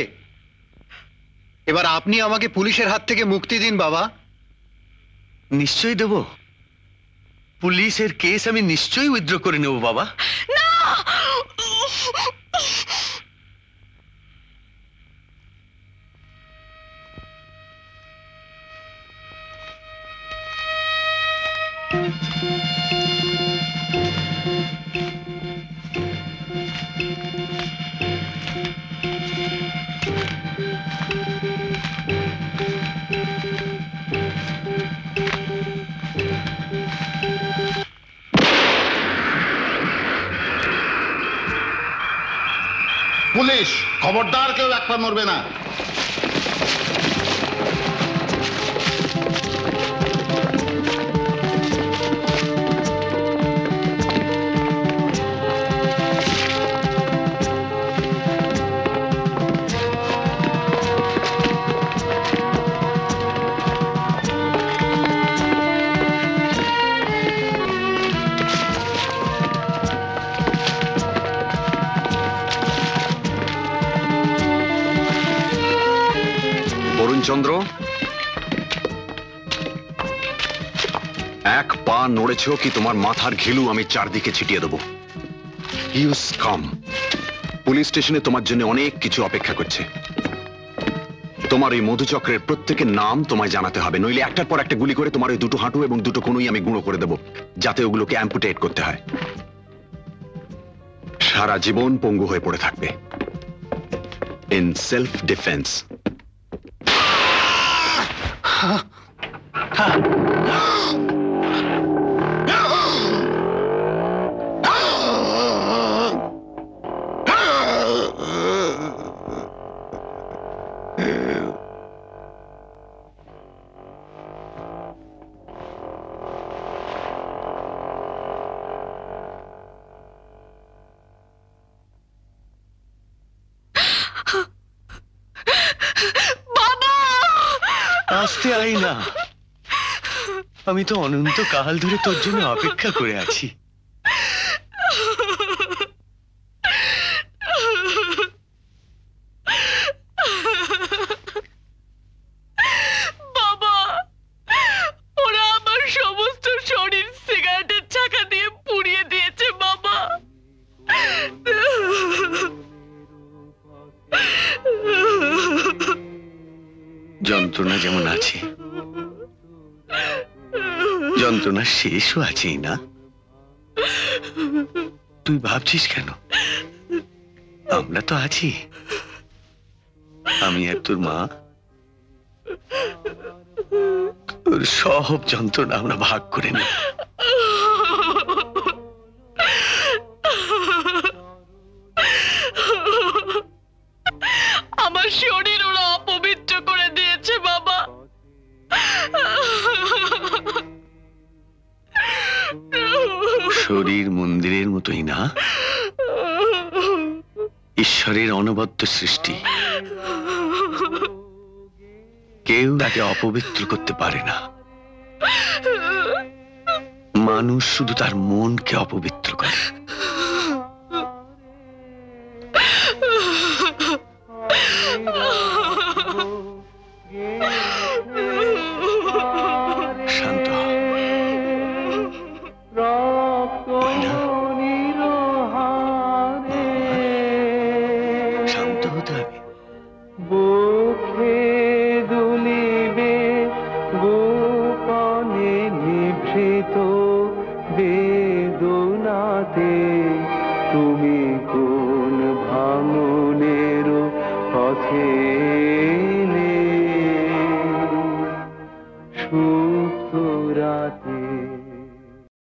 এবার আপনি আমাকে পুলিশের হাত থেকে মুক্তি দিন বাবা নিশ্চয়ই দেব পুলিশের কেস আমি নিশ্চয়ই উইথড্র করে নেব বাবা Thank you. পুলিশ খবরদার কেউ এক পা মরবে না করেছ কি তোমার মাথার ঘিলু আমি চারদিকে ছিটিয়ে দেবো ইউস কম পুলিশ স্টেশনে তোমার জন্য অনেক কিছু অপেক্ষা করছে তোমার ওই মধুচক্রের প্রত্যেকের নাম তোমায় জানাতে হবে নইলে একটার পর একটা গুলি করে তোমার ওই দুটো হাঁটু এবং দুটো কোনোই আমি গুঁড়ো করে দেবো যাতে ওগুলোকে অ্যাম্পুটেট করতে হয় সারা জীবন পঙ্গু হয়ে পড়ে থাকবে ইন সেলফ ডিফেন্স কাল ধরে তোর জন্য অপেক্ষা করে আছি কিছু আছেই না তুই ভাবছিস কেন আমরা তো আছি আমি আর তোর মা তোর সব যন্ত্রণা আমরা ভাগ করে নিই সৃষ্টি কেউ তাকে অপবিত্র করতে পারে না মানুষ শুধু তার মনকে অপবিত্র করে